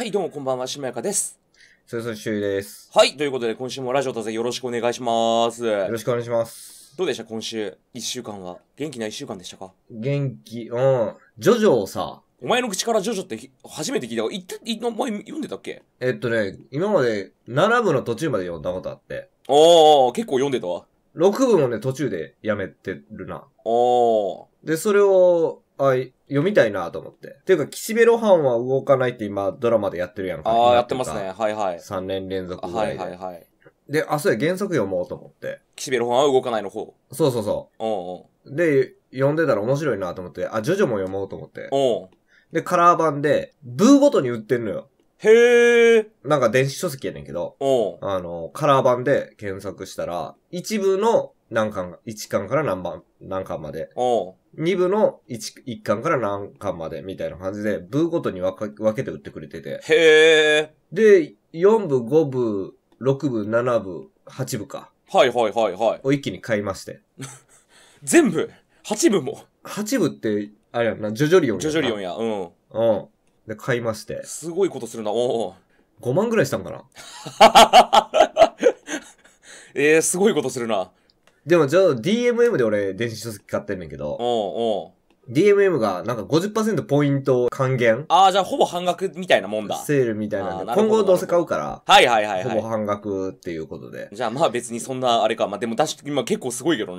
はい、どうもこんばんは、しもやかです。すすしゅうです。はい、ということで、今週もラジオ達成よろしくお願いします。よろしくお願いします。どうでした今週、一週間は。元気な一週間でしたか元気、うん。ジョジョをさ、お前の口からジョジョって初めて聞いた言って、お前読んでたっけえっとね、今まで7部の途中まで読んだことあって。ああ、結構読んでたわ。6部もね、途中でやめてるな。ああ。で、それを、あ、読みたいなと思って。ていうか、岸辺露伴は動かないって今、ドラマでやってるやんか。ああ、やってますね。はいはい。3年連続ぐらいで。はいはいはい。で、あ、そうや、原作読もうと思って。岸辺露伴は動かないの方。そうそうそう。おうんうで、読んでたら面白いなと思って、あ、ジョジョも読もうと思って。おうで、カラー版で、ブーごとに売ってんのよ。へえ。なんか電子書籍やねんけど、おあの、カラー版で検索したら、一部の何巻一巻から何番、何巻まで、お二部の一一巻から何巻までみたいな感じで、部ごとに分か分けて売ってくれてて。へえ。で、四部、五部、六部、七部、八部か。はいはいはいはい。を一気に買いまして。全部八部も八部って、あれやんな、ジョジョリオンやな。ジョジョリオンや。うん。うん。で、買いまして。すごいことするな、おお。5万ぐらいしたんかな えー、すごいことするな。でも、じゃあ DMM で俺、電子書籍買ってんねんけど。おうおう DMM がなんか50%ポイント還元ああ、じゃあほぼ半額みたいなもんだ。セールみたいな今後どうせ買うから。はいはいはい、はい、ほぼ半額っていうことで。じゃあまあ別にそんなあれか。まあでも出し、今結構すごいけど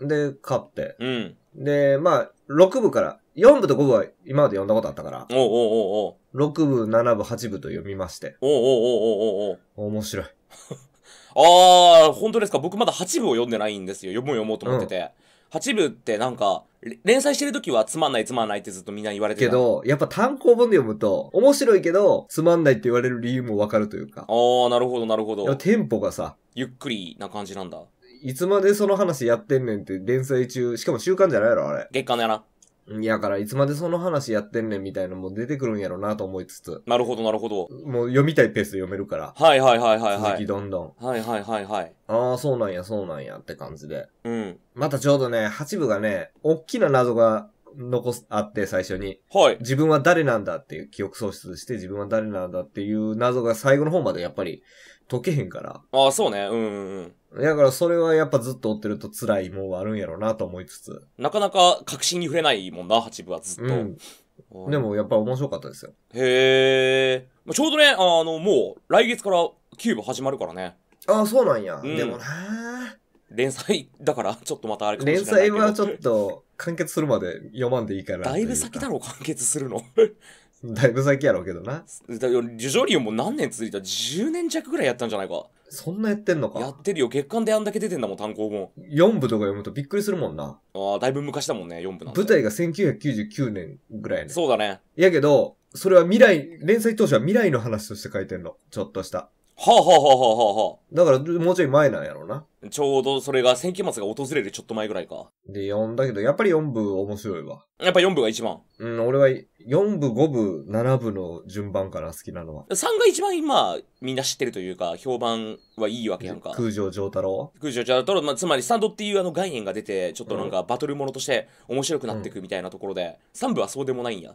な。で、買って。うん。で、まあ、6部から4部と5部は今まで読んだことあったから、おうおうおう6部、7部、8部と読みまして。おうおうおうおお面白い。ああ、本当ですか。僕まだ8部を読んでないんですよ。読もう読もうと思ってて。うん、8部ってなんか、連載してる時はつまんないつまんないってずっとみんな言われてた。けど、やっぱ単行本で読むと、面白いけど、つまんないって言われる理由もわかるというか。ああ、なるほど、なるほど。テンポがさ。ゆっくりな感じなんだ。いつまでその話やってんねんって連載中、しかも週刊じゃないやろ、あれ。月刊のやな。いやから、いつまでその話やってんねんみたいなのも出てくるんやろなと思いつつ。なるほど、なるほど。もう読みたいペースで読めるから。はいはいはいはいはい。続きどんどん。はいはいはいはい。ああ、そうなんや、そうなんやって感じで。うん。またちょうどね、八部がね、大きな謎が残す、あって最初に。はい。自分は誰なんだっていう記憶喪失して自分は誰なんだっていう謎が最後の方までやっぱり解けへんから。ああ、そうね。うんうんうん。だからそれはやっぱずっと追ってると辛いもんはあるんやろうなと思いつつ。なかなか確信に触れないもんな、8部はずっと。うん、でもやっぱ面白かったですよ。へえ。ちょうどね、あの、もう来月からキューブ始まるからね。ああ、そうなんや。うん、でもな連載だからちょっとまたあれかもしれない連載はちょっと完結するまで読まんでいいから。だいぶ先だろう、完結するの。だいぶ先やろうけどな。だジュジョリオンも何年続いた ?10 年弱ぐらいやったんじゃないか。そんなやってんのか。やってるよ。月刊であんだけ出てんだもん、単行本。4部とか読むとびっくりするもんな。ああ、だいぶ昔だもんね、4部なん舞台が1999年ぐらいね。そうだね。やけど、それは未来、連載当初は未来の話として書いてんの。ちょっとした。はあ、はあははははあ、だから、もうちょい前なんやろうな。ちょうどそれが千期末が訪れるちょっと前ぐらいか。で、読んだけど、やっぱり4部面白いわ。やっぱ4部が一番。うん、俺は4部、5部、7部の順番から好きなのは。3が一番今、みんな知ってるというか、評判はいいわけやんか。空城城太郎空城城太郎、まあ、つまりスタンドっていうあの概念が出て、ちょっとなんかバトルものとして面白くなっていくみたいなところで、うん、3部はそうでもないんや。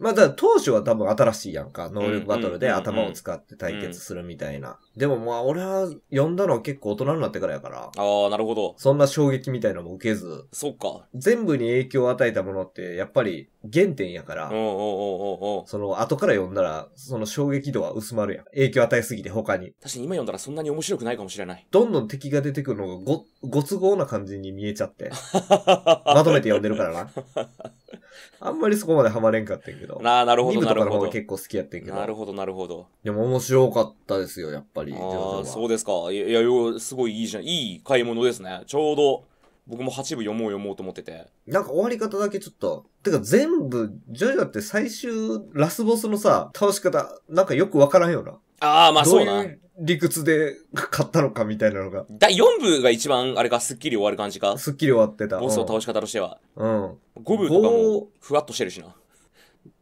まあ、だ当初は多分新しいやんか。能力バトルで頭を使って対決するみたいな。でもまあ、俺は呼んだのは結構大人になってからやから。ああ、なるほど。そんな衝撃みたいなのも受けず。そっか。全部に影響を与えたものって、やっぱり原点やから。おうおうおうおうその、後から読んだら、その衝撃度は薄まるやん。影響与えすぎて他に。確かに今読んだらそんなに面白くないかもしれない。どんどん敵が出てくるのがご、ご都合な感じに見えちゃって。まとめて読んでるからな。あんまりそこまでハマれんかったんけど。なあ、なるほど、なるほど。結構好きやってんけど。なるほど、なるほど。でも面白かったですよ、やっぱり。ああ、そうですか。いや、よ、すごいいいじゃん。いい買い物ですね。ちょうど、僕も8部読もう読もうと思ってて。なんか終わり方だけちょっと、てか全部、ジョジョって最終、ラスボスのさ、倒し方、なんかよくわからんよな。ああ、まあそうな。理屈で買ったのかみたいなのが。第4部が一番、あれか、スッキリ終わる感じか。スッキリ終わってた。ボスの倒し方としては。うん。5部とかも、ふわっとしてるしな。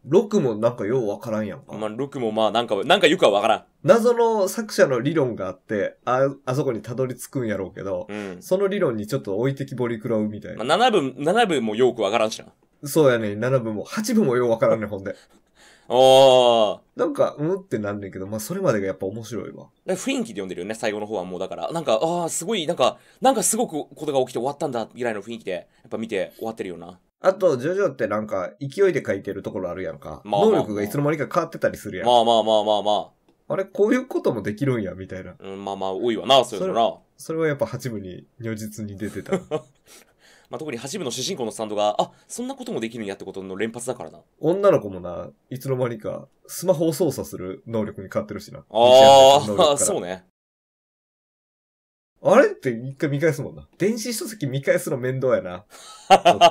6もなんかようわからんやんか。まあ、6もまあ、なんか、なんかよくはわからん。謎の作者の理論があって、あ、あそこにたどり着くんやろうけど、うん、その理論にちょっと置いてきぼり食らうみたいな。まあ、7部、7部もよくわからんしな。そうやね、7部も、8部もようわからんね、ほんで。おなんか、うんってなんねんけど、まあ、それまでがやっぱ面白いわ。雰囲気で読んでるよね、最後の方はもうだから。なんか、ああ、すごい、なんか、なんかすごくことが起きて終わったんだ、ぐらいの雰囲気で、やっぱ見て終わってるよな。あと、ジョジョってなんか、勢いで書いてるところあるやんか。まあまあまあ能力がいつの間にか変わってたりするやん。まあまあまあまあまああれ、こういうこともできるんや、みたいな。うん、まあまあ、多いわな、そういうのな。それはやっぱ八部に如実に出てた。まあ、特に8部の主人公のスタンドが、あ、そんなこともできるんやってことの連発だからな。女の子もな、いつの間にか、スマホを操作する能力に変わってるしな。ああ、そうね。あれって一回見返すもんな。電子書籍見返すの面倒やな。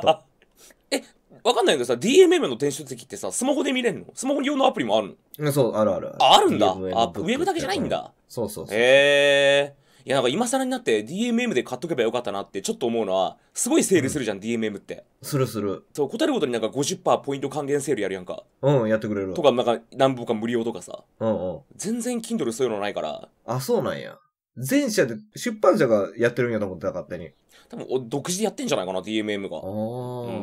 え、わかんないけどさ、DMM の電子書籍ってさ、スマホで見れんのスマホ用のアプリもあるのそう、あるある。あ、あるんだ。あ、ウェブだけじゃないんだ。そうそうそう。へえー。いやなんか今更になって DMM で買っとけばよかったなってちょっと思うのはすごいセールするじゃん、うん、DMM ってするするそう答えるごとになんか50%ポイント還元セールやるやんかうんやってくれるとかなんか何本か無料とかさうんうん全然 Kindle そういうのないからあそうなんや全社で出版社がやってるんやと思ってた勝手に多分独自でやってんじゃないかな DMM がああ、う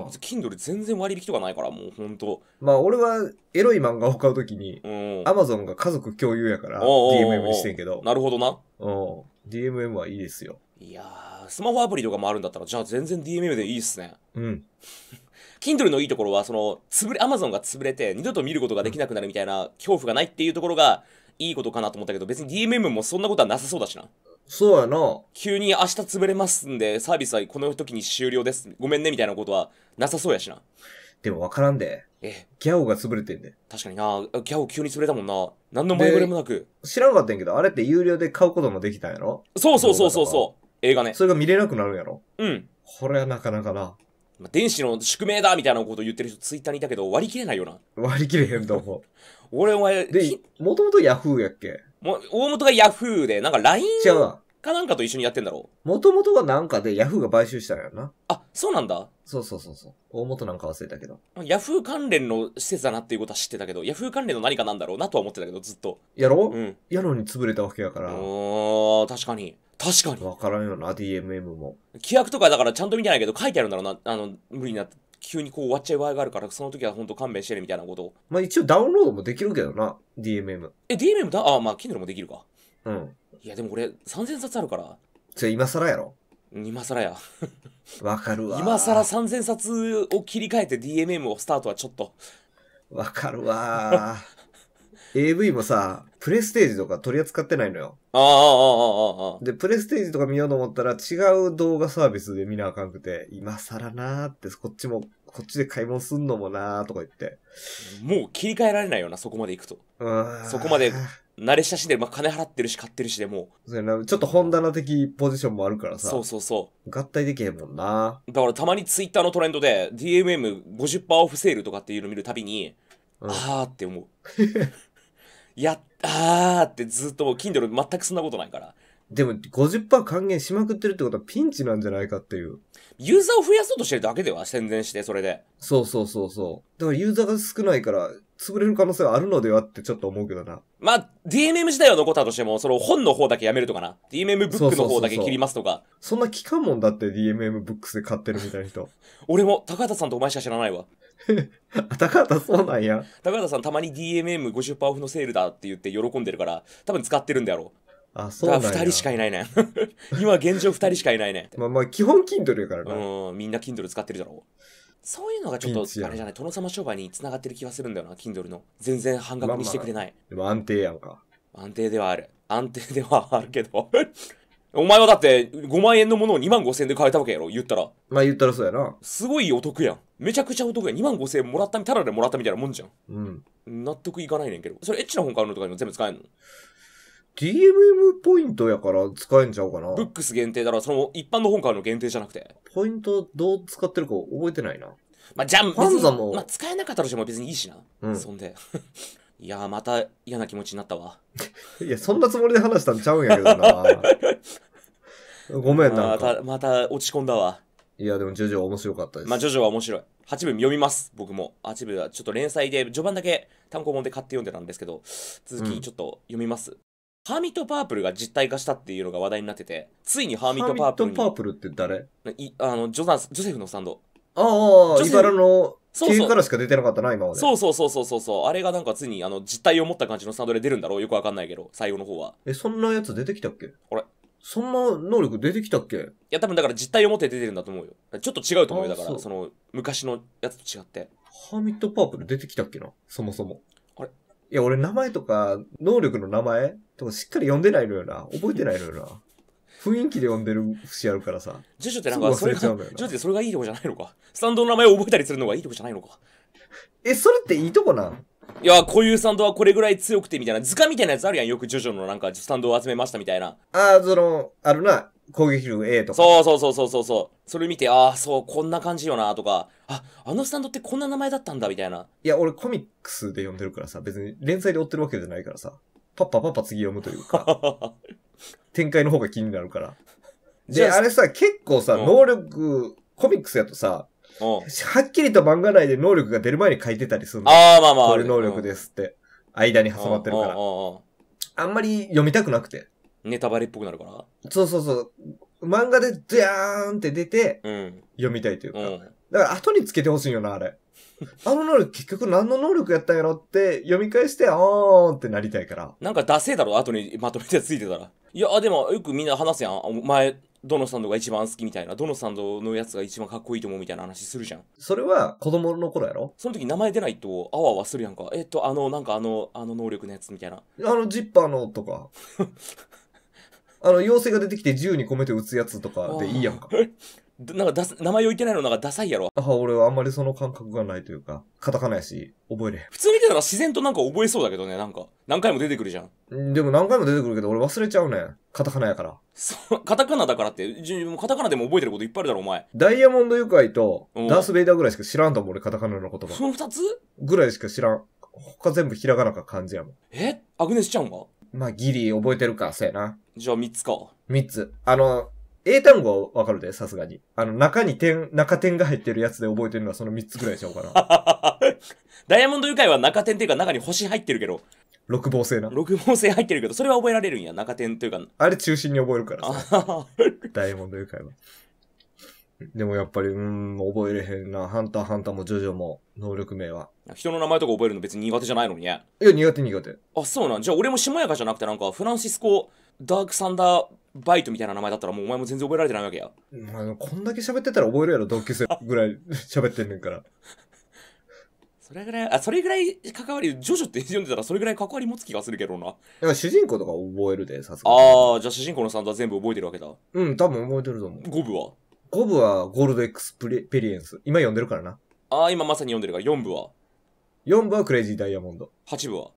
ん、Kindle 全然割引とかないからもうほんとまあ俺はエロい漫画を買うときにアマゾンが家族共有やから DMM にしてんけどなるほどなうん DMM はいいですよ。いやー、スマホアプリとかもあるんだったら、じゃあ全然 DMM でいいっすね。うん。Kindle のいいところは、その、潰れ、Amazon が潰れて、二度と見ることができなくなるみたいな恐怖がないっていうところが、いいことかなと思ったけど、別に DMM もそんなことはなさそうだしな。そうやな。急に明日潰れますんで、サービスはこの時に終了です。ごめんね、みたいなことはなさそうやしな。でもわからんで。ええ。ギャオが潰れてんで。確かにな、ギャオ急に潰れたもんな。何の前触れもなく。知らんかったんやけど、あれって有料で買うこともできたんやろそうそうそうそうそう。映画ね。それが見れなくなるんやろうん。これはなかなかな。電子の宿命だみたいなこと言ってる人ツイッターにいたけど割り切れないよな割り切れへんと思う 俺お前でもともとヤフーやっけも大元がヤフーでなんか LINE かなんかと一緒にやってんだろもともとはなんかでヤフーが買収したんやなあそうなんだそうそうそうそう。大元なんか忘れたけど。ヤフー関連の施設だなっていうことは知ってたけど、ヤフー関連の何かなんだろうなとは思ってたけど、ずっと。やろううん。やうに潰れたわけやから。うー、確かに。確かに。わからんよな、DMM も。規約とかだからちゃんと見てないけど、書いてあるんだろうな、あの、無理になって。急にこう終わっちゃう場合があるから、その時は本当勘弁してねみたいなことまあ一応ダウンロードもできるけどな、DMM。え、DMM だあ、まあ k i n d もできるか。うん。いやでもこれ3000冊あるから。じゃ今更やろ。今更や。わかるわ。今更3000冊を切り替えて DMM をスタートはちょっと。わかるわ。AV もさ、プレステージとか取り扱ってないのよ。ああ、ああ、ああ。で、プレステージとか見ようと思ったら違う動画サービスで見なあかんくて、今更なーって、こっちも、こっちで買い物すんのもなーとか言って。もう切り替えられないよな、そこまで行くと。そこまで慣れ親しんでる、まあ、金払ってるし買ってるしでもちょっと本棚的ポジションもあるからさ。そうそうそ合体できへんもんな。だからたまにツイッターのトレンドで DMM50% オフセールとかっていうの見るたびに、うんあーって思う やっあーってずっともう Kindle 全くそんなことないからでも50%還元しまくってるってことはピンチなんじゃないかっていう。ユーザーを増やそうとしてるだけでは宣伝してそれでそうそうそうそう。だからユーザーが少ないから、潰れる可能性はあるのではってちょっと思うけどな。まあ、DMM 自体は残ったとしても、その本の方だけやめるとかな。DMM ブックの方だけ切りますとか。そんな期間もんだって DMM ブックスで買ってるみたいな人。俺も、高畑さんとお前しか知らないわ。高畑そうなんや。高畑さんたまに DMM50% オフのセールだって言って喜んでるから、多分使ってるんだろう。あ、そうなんだ。2人しかいないね。今現状2人しかいないね。まあまあ、基本 Kindle やからな。うん、みんな Kindle 使ってるじゃろう。そういうのがちょっと、あれじゃない、殿様商売につながってる気がするんだよな、Kindle の。全然半額にしてくれない。まあまあ、でも安定やんか。安定ではある。安定ではあるけど。お前はだって5万円のものを2万5千円で買えたわけやろ言ったら。まあ言ったらそうやな。すごいお得やん。めちゃくちゃお得やん。2万5千円もらったみたらでもらったみたいなもんじゃん。うん。納得いかないねんけど。それエッチな本買うのとかにも全部使えんの ?DMM ポイントやから使えんちゃうかな。ブックス限定だろ。その一般の本買うの限定じゃなくて。ポイントどう使ってるか覚えてないな。まあ、ジャンプ、ファンザもまあ、使えなかったらしても別にいいしな。うん、そんで。いやまた嫌な気持ちになったわ。いや、そんなつもりで話したんちゃうんやけどな。ごめんなまた、また落ち込んだわ。いや、でも、ジョジョは面白かったです。まあ、ジョジョは面白い。8部読みます、僕も。8部はちょっと連載で、序盤だけ単行本で買って読んでたんですけど、続きちょっと読みます。うんハーミットパープルが実体化したっていうのが話題になってて、ついにハーミットパープルに。ハーミットパープルって誰いあの、ジョザンス、ジョセフのスタンド。ああ、ジョザラの経からしか出てなかったな、今まで。そうそうそうそうそうそう。あれがなんかついにあの実体を持った感じのサンドで出るんだろうよくわかんないけど、最後の方は。え、そんなやつ出てきたっけあれそんな能力出てきたっけいや、多分だから実体を持って出てるんだと思うよ。ちょっと違うと思うよ。だから、その、昔のやつと違って。ハーミットパープル出てきたっけなそもそも。いや、俺名前とか、能力の名前とかしっかり読んでないのよな。覚えてないのよな。雰囲気で読んでる節あるからさ。ジョジョってなんかそれジョジョってそれがいいとこじゃないのか。スタンドの名前を覚えたりするのがいいとこじゃないのか。え、それっていいとこなんいや、こういうスタンドはこれぐらい強くてみたいな、図鑑みたいなやつあるやん。よくジョジョのなんかスタンドを集めましたみたいな。ああ、その、あるな。攻撃力 A とか。そうそうそうそうそうそう。それ見て、ああ、そう、こんな感じよな、とか、あ、あのスタンドってこんな名前だったんだ、みたいな。いや、俺コミックスで読んでるからさ、別に連載で追ってるわけじゃないからさ、パッパパッパ次読むというか、展開の方が気になるから。で、あれさ、結構さ、うん、能力、コミックスやとさ、うん、はっきりと漫画内で能力が出る前に書いてたりするの。ああ、まあまあ。これ能力ですって。間に挟まってるから。あんまり読みたくなくて。ネタバレっぽくなるから。そうそうそう。漫画でドヤーンって出て、うん。読みたいというか。うん。だから後につけてほしいよな、あれ。あの能力結局何の能力やったんやろって読み返して、あーんってなりたいから。なんかダセえだろ、後にまとめてついてたら。いや、でもよくみんな話すやん。お前、どのサンドが一番好きみたいな。どのサンドのやつが一番かっこいいと思うみたいな話するじゃん。それは子供の頃やろその時名前出ないと、あわあわするやんか。えっと、あの、なんかあの、あの能力のやつみたいな。あのジッパーのとか。あの、妖精が出てきて銃に込めて撃つやつとかでいいやんか。なんかだ名前をいてないのなんかダサいやろ。あ、俺はあんまりその感覚がないというか、カタカナやし、覚えれへん。普通見てたら自然となんか覚えそうだけどね、なんか。何回も出てくるじゃん。でも何回も出てくるけど、俺忘れちゃうねカタカナやから。そう、カタカナだからって、カタカナでも覚えてることいっぱいあるだろ、お前。ダイヤモンドユカイと、ダース・ベイダーぐらいしか知らんと思う、俺、カタカナの言葉。その二つぐらいしか知らん。他全部ひらがなか漢字やもん。えアグネスちゃんはまあ、ギリ覚えてるか、そうやな。じゃあ3つか。3つ。あの、英単語はわかるで、さすがに。あの、中に点、中点が入ってるやつで覚えてるのはその3つぐらいちゃうかな。ダイヤモンド愉快は中点っていうか中に星入ってるけど。六芒星な。六芒星入ってるけど、それは覚えられるんや、中点というか。あれ中心に覚えるからさ。ダイヤモンド愉快は。でもやっぱり、うん、覚えれへんな。ハンター、ハンターもジョジョも、能力名は。人の名前とか覚えるの別に苦手じゃないのにね。いや、苦手苦手。あ、そうなん。じゃあ俺もしもやかじゃなくて、なんか、フランシスコ、ダークサンダーバイトみたいな名前だったらもうお前も全然覚えられてないわけや。まあ、こんだけ喋ってたら覚えるやろ、同級生ぐらい喋ってんねんから。それぐらい、あ、それぐらい関わり、ジョジョって読んでたらそれぐらい関わり持つ気がするけどな。だか主人公とか覚えるで、さすがに。ああ、じゃあ主人公のサンダー全部覚えてるわけだ。うん、多分覚えてると思う。5部は ?5 部はゴールドエクスペリエンス。今読んでるからな。ああ、今まさに読んでるから、4部は ?4 部はクレイジーダイヤモンド。8部は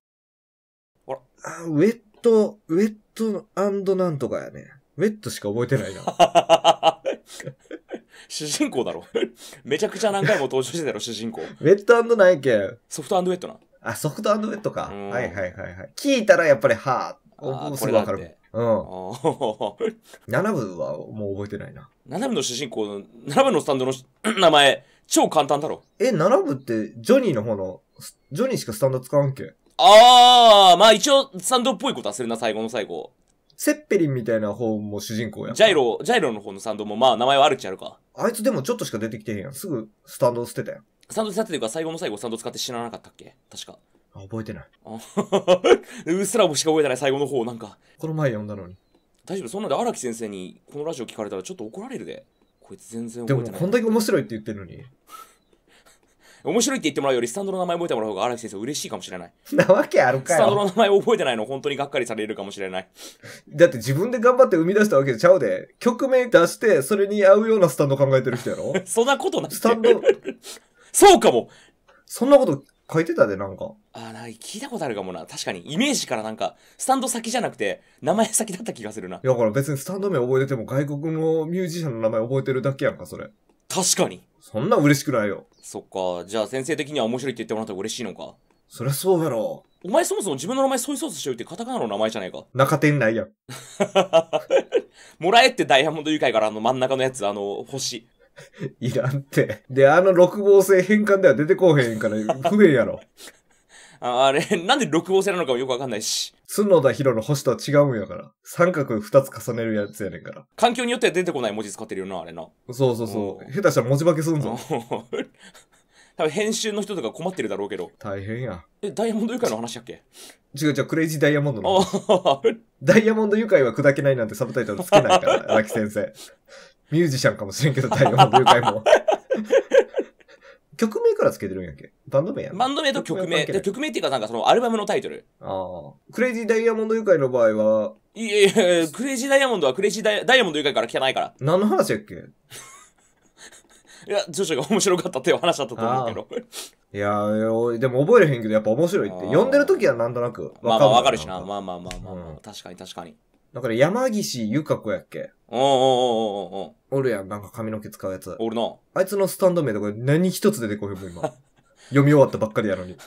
あら。あウェット、ウェットなんとかやね。ウェットしか覚えてないな。主人公だろ。めちゃくちゃ何回も登場してたろ、主人公。ウェットなんやけソフトウェットな。あ、ソフトウェットか。はいはいはいはい。聞いたらやっぱり、はぁ、すぐわかる。うん。7部はもう覚えてないな。7部の主人公、7部のスタンドの 名前、超簡単だろ。え、7部ってジョニーの方の、ジョニーしかスタンド使わんけああ、まあ一応、サンドっぽいことはするな、最後の最後。セッペリンみたいな方も主人公やジャイロ、ジャイロの方のサンドもまあ名前はあるっちゃあるか。あいつでもちょっとしか出てきてへんやん。すぐスタンド捨てたやん。スタンド捨ててというか、最後の最後サンド使って死ななかったっけ確か。あ、覚えてない。うっすらもしか覚えてない最後の方、なんか。この前読んだのに。大丈夫そんなんで荒木先生にこのラジオ聞かれたらちょっと怒られるで。こいつ全然覚えてない。でもこんだけ面白いって言ってるのに。面白いって言ってもらうよりスタンドの名前覚えてもらう方が荒木先生嬉しいかもしれないなわけあるかよスタンドの名前覚えてないの本当にがっかりされるかもしれないだって自分で頑張って生み出したわけちゃうで曲名出してそれに合うようなスタンド考えてる人やろ そんなことないスタンドそうかもそんなこと書いてたでなんかあなんか聞いたことあるかもな確かにイメージからなんかスタンド先じゃなくて名前先だった気がするないやこれら別にスタンド名覚えてても外国のミュージシャンの名前覚えてるだけやんかそれ確かに。そんな嬉しくないよ。そっか。じゃあ先生的には面白いって言ってもらったら嬉しいのか。そりゃそうだろう。お前そもそも自分の名前ソイソースしておいてカタカナの名前じゃないか。中点内やん。もらえってダイヤモンド愉快からあの真ん中のやつ、あの、星。いらんって。で、あの6号星変換では出てこうへんから、不便やろ。ああれ、なんで六号線なのかもよくわかんないし。角田広の星とは違うんやから。三角二つ重ねるやつやねんから。環境によっては出てこない文字使ってるよな、あれな。そうそうそう。下手したら文字化けすんぞ。多分編集の人とか困ってるだろうけど。大変や。え、ダイヤモンド愉快の話やっけ違う違う、クレイジーダイヤモンドの。ダイヤモンド愉快は砕けないなんてサブタイトルつけないから、荒木先生。ミュージシャンかもしれんけど、ダイヤモンド愉快も。曲名からつけてるんやっけバンド名やん。バンド名と曲名。で曲名っていうか、なんかそのアルバムのタイトル。ああ。クレイジーダイヤモンド愉快の場合は。いやいや、クレイジーダイヤモンドはクレイジーダイダイヤモンド愉快から聞かないから。何の話やっけ いや、著書が面白かったっていう話だったと思うけど。いやでも覚えれへんけど、やっぱ面白いって。読んでる時はなんとなくまあまあわかるしな。まあまあまあまあまあ、うん、確かに確かに。だから山岸由香子やっけおうんうんうんうんうんおるやん、なんか髪の毛使うやつ。おるな。あいつのスタンド名とか何一つ出てこへんもん、今。読み終わったばっかりやのに。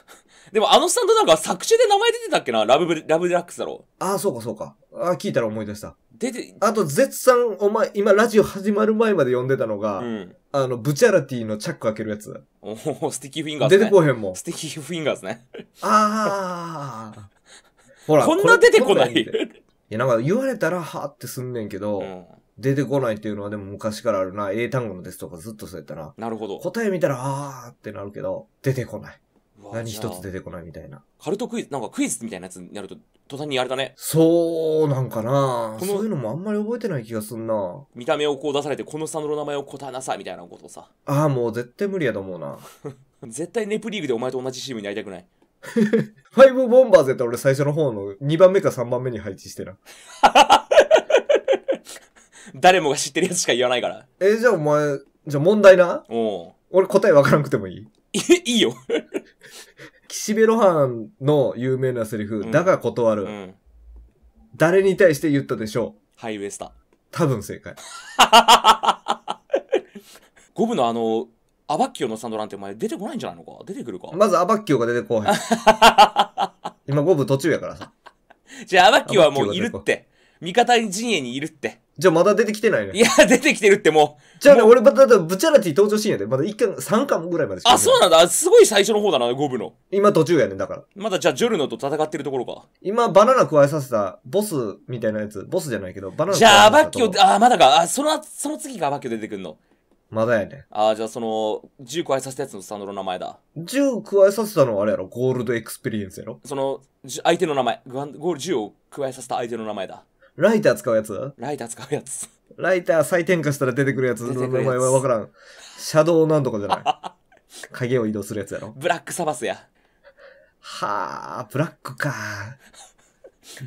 でもあのスタンドなんか作中で名前出てたっけなラブブ、ラブデラックスだろ。ああ、そうかそうか。ああ、聞いたら思い出した。出て、あと、絶賛、お前、今ラジオ始まる前まで読んでたのが、うん。あの、ブチャラティのチャック開けるやつ。おお、スティキーフィンガーズ、出てこへんもん。スティキーフィンガーズね。ああ。ほら。こんな出てこない。いや、なんか言われたら、はーってすんねんけど、うん出てこないっていうのはでも昔からあるな。英単語のテストとかずっとそうやったら。なるほど。答え見たら、あーってなるけど、出てこない。何一つ出てこないみたいな。カルトクイズ、なんかクイズみたいなやつになると、途端にやれたね。そうなんかなこのそういうのもあんまり覚えてない気がすんな見た目をこう出されて、このスタンドの名前を答えなさいみたいなことさ。ああ、もう絶対無理やと思うな。絶対ネプリーグでお前と同じチームになりたくない。ファイブボンバーズやったら俺最初の方の2番目か3番目に配置してな。誰もが知ってるやつしか言わないから。え、じゃあお前、じゃあ問題なおん。俺答えわからなくてもいいい いいよ。岸辺露伴の有名なセリフ、んだが断る、うん。誰に対して言ったでしょうハイウエスタ。多分正解。ゴブのあの、アバッキオのサンドランってお前出てこないんじゃないのか出てくるか、まずアバッキオが出てこへん。今ゴブ途中やからさ。じゃあアバッキオはもういるって。味方陣営にいるって。じゃあまだ出てきてないね。いや、出てきてるってもう。じゃあね、俺まだ、ブチャラティ登場シーンやで。まだ1巻、3巻ぐらいまでしか。あ、そうなんだ。すごい最初の方だな、5部の。今途中やねん、だから。まだじゃあジョルノと戦ってるところか。今、バナナ加えさせた、ボスみたいなやつ。ボスじゃないけど、バナナじゃあ、アバッキョ、あ、まだか。あ、その、その次がアバッキョ出てくんの。まだやね。あ、じゃあその、銃加えさせたやつのスタンドの名前だ。銃加えさせたのはあれやろ、ゴールドエクスペリエンスやろ。その、相手の名前。ゴール、銃を加えさせた相手の名前だ。ライター使うやつライター使うやつ。ライター再転化したら出てくるやつ。名前はわからん。シャドウなんとかじゃない。影を移動するやつやろ。ブラックサバスや。はあ、ブラックか。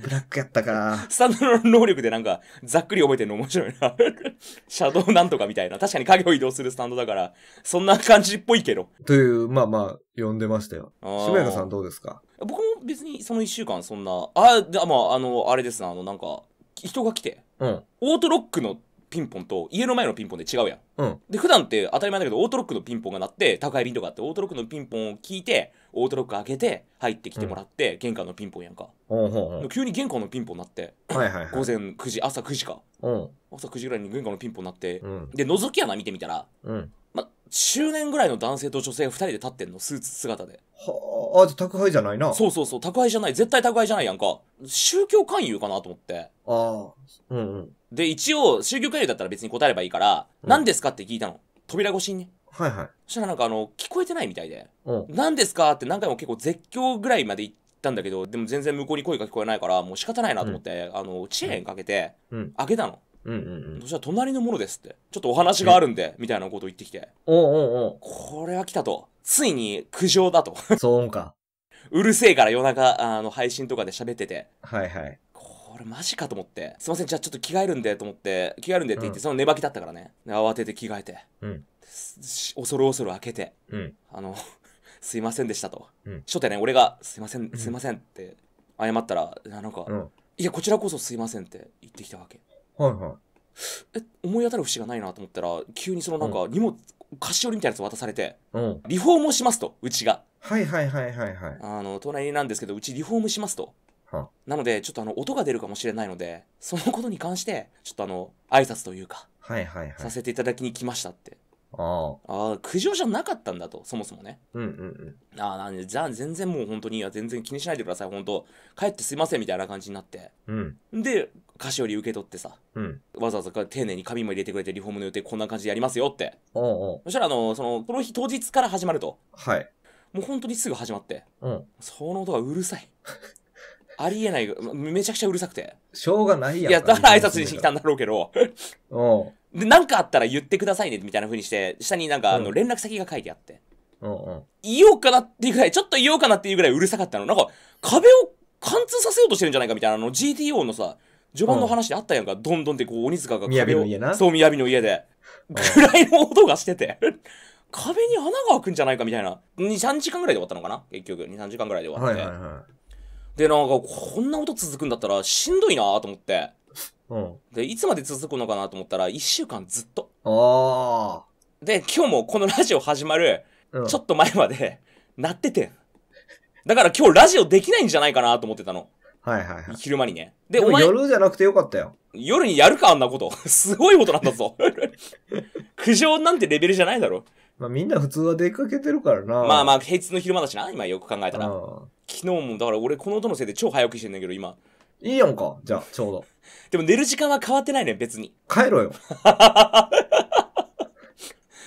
ブラックやったか。スタンドの能力でなんか、ざっくり覚えてるの面白いな。シャドウなんとかみたいな。確かに影を移動するスタンドだから、そんな感じっぽいけど。という、まあまあ、呼んでましたよ。渋谷さんどうですか僕も別にその1週間そんな、あ、まあ、あの、あれですな、あの、なんか、人が来て、うん。オートロックのピンポンと家の前のピンポンで違うやん。うん。で、普段って当たり前だけど、オートロックのピンポンが鳴って、宅配便とかあって、オートロックのピンポンを聞いて、オートロック開けて、入ってきてもらって、玄関のピンポンやんか。う急に玄関のピンポン鳴って、はいはいは午前9時、朝9時か。うん。朝9時ぐらいに玄関のピンポン鳴って、うん。で、覗き穴見てみたら、うん。ま中年ぐらいの男性と女性2人で立ってんの、スーツ姿で。はあ、あ、じゃ宅配じゃないな。そうそうそう、宅配じゃない。絶対宅配じゃないやんか。宗教勧誘かなと思って。ああ、うんうん。で、一応、宗教勧誘だったら別に答えればいいから、うん、何ですかって聞いたの。扉越しにね。はいはい。そしたらなんかあの、聞こえてないみたいで。うん。何ですかって何回も結構絶叫ぐらいまで行ったんだけどでも全然向こうに声が聞こえないからもう仕方ないなと思って、うん、あのチェーンかけて、うん、開けたの、うんうんうん、そしたら隣のものですって、ちょっとお話があるんで、みたいなことを言ってきて、おうおうおこれは来たと。ついに苦情だと。そう。か。うるせえから夜中、あの、配信とかで喋ってて、はいはい。これマジかと思って、すいません、じゃあちょっと着替えるんでと思って、着替えるんでって言って、うんその寝ばきだったからね。慌てて着替えて、うん恐る恐る開けて、うん。あの、すいませんでしたと。うん初手ね、俺が、すいません、んすいませんって謝ったら、なんか、うん。いや、こちらこそすいませんって言ってきたわけ。はいはいえ思い当たる節がないなと思ったら急にそのなんか荷物、菓子折りみたいなやつ渡されて、うんリフォームをしますとうちがはいはいはいはいはい。あの隣なんですけどうちリフォームしますとはなのでちょっとあの音が出るかもしれないのでそのことに関してちょっとあの挨拶というかはいはいはい。させていただきに来ましたってああ苦情じゃなかったんだとそもそもねうんうんうんああじゃあ全然もう本当にいや全然気にしないでください本当帰ってすいませんみたいな感じになって、うんで菓子折り受け取ってさうんわざわざ丁寧に紙も入れてくれてリフォームの予定こんな感じでやりますよっておうおうそしたらあのそのこの日当日から始まるとはいもう本当にすぐ始まってうんその音がうるさいありえないめちゃくちゃうるさくてしょうがないややんかだから挨拶にしたんだろうけどおうで、なんかあったら言ってくださいね、みたいな風にして、下になんか、あの、連絡先が書いてあって。うん言おうかなっていうぐらい、ちょっと言おうかなっていうぐらいうるさかったの。なんか、壁を貫通させようとしてるんじゃないかみたいな、あの、GTO のさ、序盤の話であったやんか、うん、どんどんってこう、鬼塚が壁を。の家な。そう、雅の家で。ぐらいの音がしてて。壁に穴が開くんじゃないかみたいな。2、3時間ぐらいで終わったのかな結局、2、3時間ぐらいで終わって。はいはいはい、で、なんか、こんな音続くんだったらしんどいなと思って。うん。で、いつまで続くのかなと思ったら、1週間ずっと。ああで、今日もこのラジオ始まる、ちょっと前まで、鳴っててだから今日ラジオできないんじゃないかなと思ってたの。はいはいはい。昼間にね。で、でおも前、夜じゃなくてよかったよ。夜にやるか、あんなこと。すごいことなんだぞ。苦情なんてレベルじゃないだろ。まあみんな普通は出かけてるからな。まあまあ、平日の昼間だしな、今よく考えたら。昨日も、だから俺この音のせいで超早起きしてんだけど、今。いいやんか。じゃあ、ちょうど。でも寝る時間は変わってないね、別に。帰ろよ。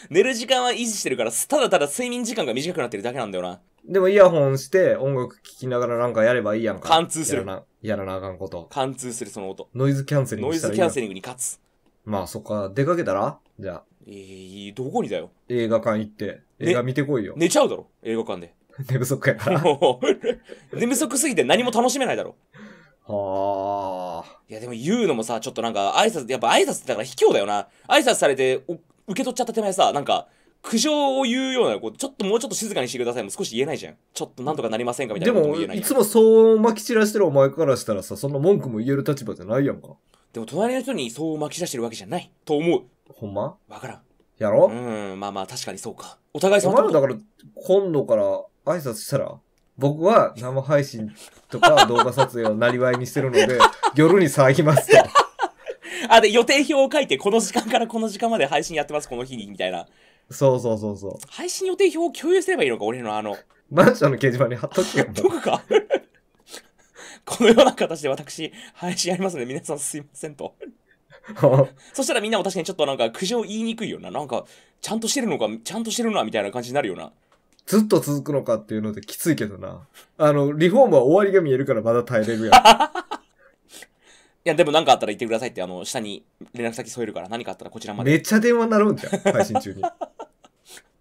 寝る時間は維持してるから、ただただ睡眠時間が短くなってるだけなんだよな。でもイヤホンして音楽聴きながらなんかやればいいやんか。貫通する。やらな、やらなあかんこと。貫通するその音。ノイズキャンセリングノイズキャンセリングに勝つ。まあそっか、出かけたらじゃあ。えー、どこにだよ。映画館行って、映画見てこいよ。寝ちゃうだろ、映画館で。寝不足やから。寝不足すぎて何も楽しめないだろ。はあ。いや、でも言うのもさ、ちょっとなんか、挨拶、やっぱ挨拶ってだから卑怯だよな。挨拶されて、受け取っちゃった手前さ、なんか、苦情を言うような、こう、ちょっともうちょっと静かにしてくださいも少し言えないじゃん。ちょっとなんとかなりませんかみたいな。でも、いつもそうまき散らしてるお前からしたらさ、そんな文句も言える立場じゃないやんか。でも、隣の人にそうまき散らしてるわけじゃない。と思う。ほんまわからん。やろうん、まあまあ、確かにそうか。お互い様おだから、今度から挨拶したら僕は生配信とか動画撮影をなりわいにしてるので、夜に騒ぎますと。あ、で、予定表を書いて、この時間からこの時間まで配信やってます、この日に、みたいな。そうそうそうそう。配信予定表を共有すればいいのか、俺のあの。マンションの掲示板に貼っとけよ。とくか。このような形で私、配信やりますので、皆さんすいませんと。そしたらみんなも確かにちょっとなんか苦情言いにくいよな。なんか、ちゃんとしてるのか、ちゃんとしてるな、みたいな感じになるよな。ずっと続くのかっていうのできついけどな。あの、リフォームは終わりが見えるからまだ耐えれるやん。いや、でも何かあったら言ってくださいって、あの、下に連絡先添えるから、何かあったらこちらまで。めっちゃ電話なるんじゃん、配信中に。今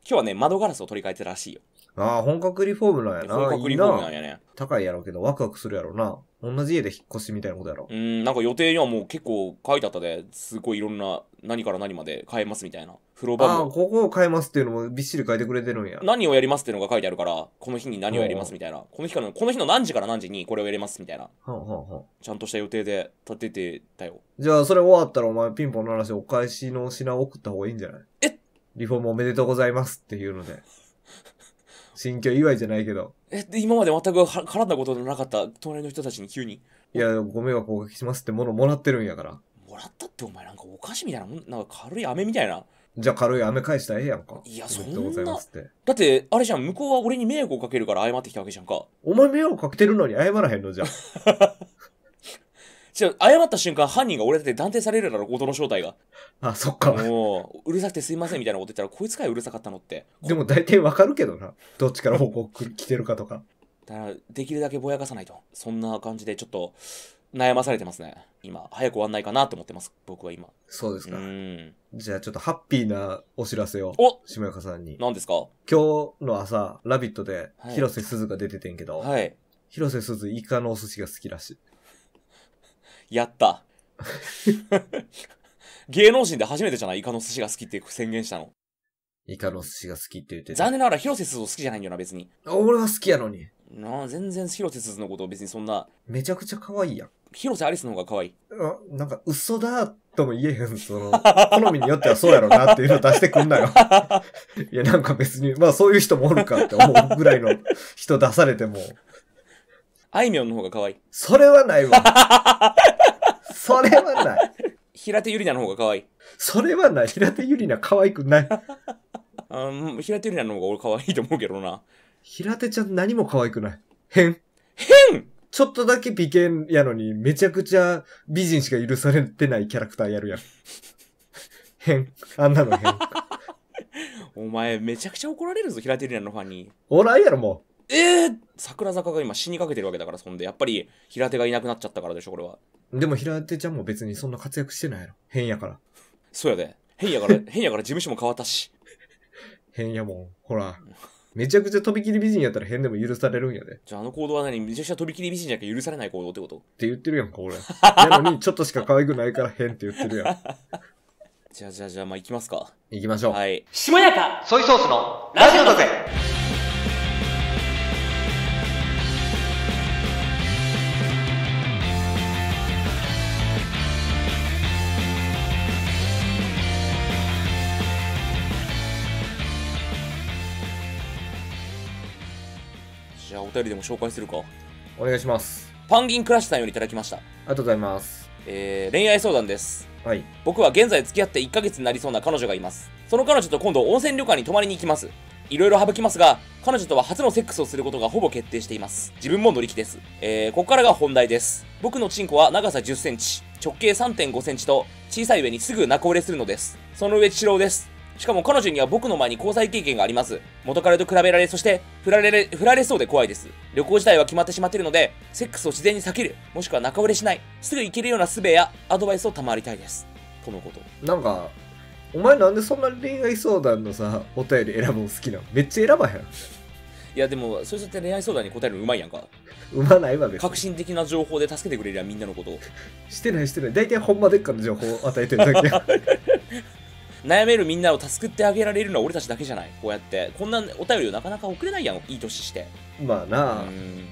日はね、窓ガラスを取り替えてるらしいよ。ああ、本格リフォームなんやな。本格リフォームなんやね。高いやろうけど、ワクワクするやろうな。同じ家で引っ越しみたいなことやろ。うん、なんか予定にはもう結構書いてあったで、すごいいろんな、何から何まで変えますみたいな。風呂場も。ああ、ここを変えますっていうのもびっしり変えてくれてるんや。何をやりますっていうのが書いてあるから、この日に何をやりますみたいな。この日から、この日の何時から何時にこれをやりますみたいな。はんはんはんちゃんとした予定で立ててたよ。じゃあ、それ終わったらお前ピンポンの話お返しの品送った方がいいんじゃないえリフォームおめでとうございますっていうので。新居祝いじゃないけど。え、で、今まで全く絡んだことのなかった隣の人たちに急に。いや、ご迷惑をおかけしますってものもらってるんやから。もらったってお前なんかお菓子みたいなもん、なんか軽い飴みたいな。じゃあ軽い飴返したらええやんか。いや、そんな。だって、あれじゃん、向こうは俺に迷惑をかけるから謝ってきたわけじゃんか。お前迷惑かけてるのに謝らへんのじゃん。謝った瞬間、犯人が俺だって断定されるだろ、音の正体が。あ、そっか。もう、うるさくてすいませんみたいなこと言ったら、こいつかいうるさかったのって。でも大体わかるけどな。どっちから報告来てるかとか。だから、できるだけぼやかさないと。そんな感じで、ちょっと、悩まされてますね。今、早く終わんないかなと思ってます、僕は今。そうですか。じゃあちょっとハッピーなお知らせを、おしもやかさんに。何ですか今日の朝、ラビットで、広瀬すずが出ててんけど、はい、広瀬すず、イカのお寿司が好きらしい。やった。芸能人で初めてじゃないイカの寿司が好きって宣言したの。イカの寿司が好きって言って残念ながら広瀬すず好きじゃないんだよな、別に。俺は好きやのに。なあ、全然広瀬すずのことを別にそんな。めちゃくちゃ可愛いやん。広瀬アリスの方が可愛い。あなんか嘘だとも言えへん、その、好みによってはそうやろうなっていうの出してくんなよ。いや、なんか別に、まあそういう人もおるかって思うぐらいの人出されても。あいみょんの方が可愛い。それはないわ。それはない。平手ゆりなの方が可愛い。それはない。平手ゆりな可愛くない。うん、平手ゆりなの方が俺可愛いと思うけどな。平手ちゃん何も可愛くない。変。変ちょっとだけ美形やのに、めちゃくちゃ美人しか許されてないキャラクターやるやん。変。あんなの変。お前、めちゃくちゃ怒られるぞ、平手ゆりなのファンに。おらんやろ、もう。えー、桜坂が今死にかけてるわけだからそんでやっぱり平手がいなくなっちゃったからでしょこれはでも平手ちゃんも別にそんな活躍してないやろ変やからそうやで変やから変やから事務所も変わったし変やもんほらめちゃくちゃとびきり美人やったら変でも許されるんやで。じゃああの行動は何めちゃくちゃとびきり美人じゃなきゃ許されない行動ってことって言ってるやんか、俺。な のに、ちょっとしか可愛くないから変って言ってるやん。じゃあじゃあじゃあ、まあ行きますか。行きましょう。はい。しもやかソイソースのラジオだぜ便りでも紹介するかお願いしますパンギンクラッシュさんよりいただきましたありがとうございますえー、恋愛相談ですはい僕は現在付き合って1ヶ月になりそうな彼女がいますその彼女と今度温泉旅館に泊まりに行きますいろいろ省きますが彼女とは初のセックスをすることがほぼ決定しています自分も乗り気です、えー、ここからが本題です僕のチンコは長さ1 0センチ直径3 5センチと小さい上にすぐ中折れするのですその上治療ですしかも彼女には僕の前に交際経験があります。元彼と比べられ、そして、振られ、振られそうで怖いです。旅行自体は決まってしまっているので、セックスを自然に避ける、もしくは仲折れしない、すぐ行けるような術やアドバイスを賜りたいです。とのこと。なんか、お前なんでそんな恋愛相談のさ、お便り選ぶの好きなのめっちゃ選ばへん。いやでも、それって恋愛相談に答えるのうまいやんか。うまないわ、別革新的な情報で助けてくれりゃみんなのことを。してないしてない。大体ほんまでっかの情報を与えてるだけ。悩めるみんなを助けてあげられるのは俺たちだけじゃないこうやってこんなお便りをなかなか送れないやんいい年してまあなあ、うん、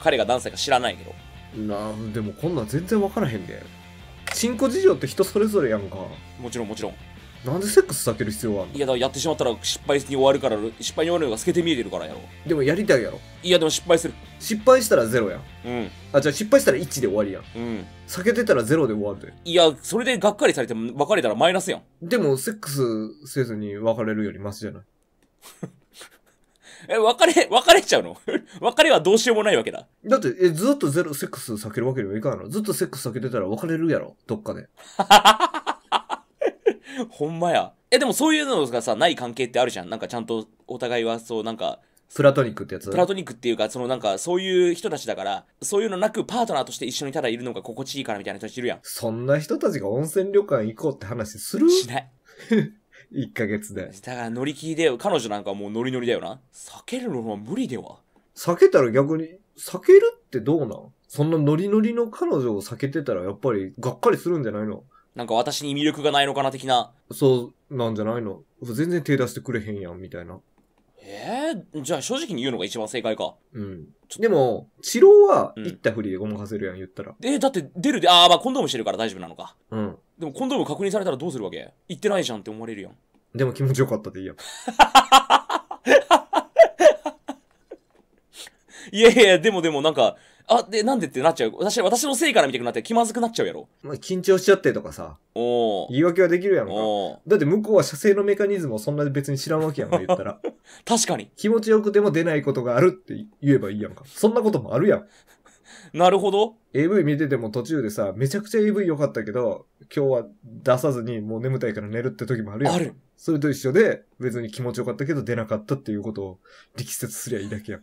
彼が何歳か知らないけどなでもこんなん全然分からへんで、進新事情って人それぞれやんかもちろんもちろんなんでセックス避ける必要はあるのいやだからやってしまったら失敗に終わるから失敗に終わるのが透けて見えてるからやろでもやりたいやろいやでも失敗する失敗したらゼロやんうんあじゃあ失敗したら1で終わりやんうん避けてたらゼロで終わるでいやそれでがっかりされても別れたらマイナスやんでもセックスせずに別れるよりマシじゃない え別れ別れちゃうの 別れはどうしようもないわけだだってえずっとゼロセックス避けるわけにもいかんのずっとセックス避けてたら別れるやろどっかで ほんまや。え、でもそういうのがさ、ない関係ってあるじゃん。なんかちゃんとお互いはそう、なんか、プラトニックってやつプラトニックっていうか、そのなんか、そういう人たちだから、そういうのなくパートナーとして一緒にただいるのが心地いいからみたいな人たちいるやん。そんな人たちが温泉旅館行こうって話するしない。1 ヶ月で。だから乗り気で、彼女なんかもうノリノリだよな。避けるのは無理では。避けたら逆に、避けるってどうなんそんなノリノリの彼女を避けてたらやっぱりがっかりするんじゃないのなんか私に魅力がないのかな的な。そうなんじゃないの全然手出してくれへんやん、みたいな。ええー、じゃあ正直に言うのが一番正解か。うん。でも、治療は行ったふりでごまかせるやん、言ったら。えー、だって出るで、ああ、まあコンドームしてるから大丈夫なのか。うん。でもコンドーム確認されたらどうするわけ行ってないじゃんって思われるやん。でも気持ちよかったでいいやん。いやいや、でもでもなんか、あ、で、なんでってなっちゃう。私、私のせいから見てくなって気まずくなっちゃうやろ。まあ、緊張しちゃってとかさ。お言い訳はできるやろか。だって向こうは射精のメカニズムをそんな別に知らんわけやんか、言ったら。確かに。気持ちよくても出ないことがあるって言えばいいやんか。そんなこともあるやん。なるほど。AV 見てても途中でさ、めちゃくちゃ AV 良かったけど、今日は出さずにもう眠たいから寝るって時もあるやん。ある。それと一緒で、別に気持ちよかったけど出なかったっていうことを力説すりゃいいだけやん。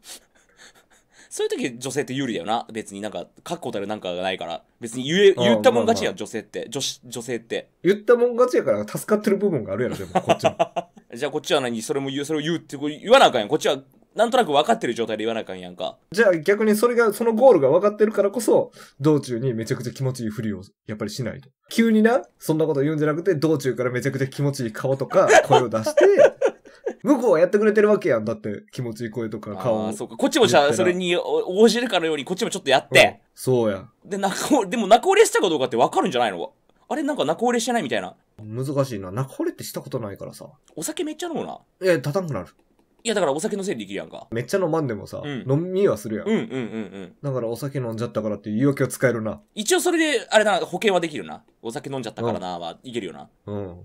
そういう時女性って有利だよな。別になんか、確固たるなんかがないから。別に言え、言ったもん勝ちやん、まあまあ、女性って。女子、女性って。言ったもん勝ちやから助かってる部分があるやろ、でも、こっちも。じゃあこっちは何それも言う、それを言うって言わなあかんやん。こっちはなんとなく分かってる状態で言わなあかんやんか。じゃあ逆にそれが、そのゴールが分かってるからこそ、道中にめちゃくちゃ気持ちいいふりをやっぱりしないと。急にな、そんなこと言うんじゃなくて、道中からめちゃくちゃ気持ちいい顔とか声を出して、向こうはやってくれてるわけやん。だって、気持ちいい声とか顔あそうか。こっちもじゃあ、それに応じるかのように、こっちもちょっとやって。うん、そうや。で、仲でも仲折れしたかどうかってわかるんじゃないのあれなんか仲折れしてないみたいな。難しいな。仲折れってしたことないからさ。お酒めっちゃ飲むな。え、立たんくなる。いやだからお酒のせいできるやんか。めっちゃ飲まんでもさ、うん、飲みはするやん。うんうんうんうん。だからお酒飲んじゃったからって言い訳は使えるな。一応それで、あれな、保険はできるな。お酒飲んじゃったからな、は、いけるよな。うん。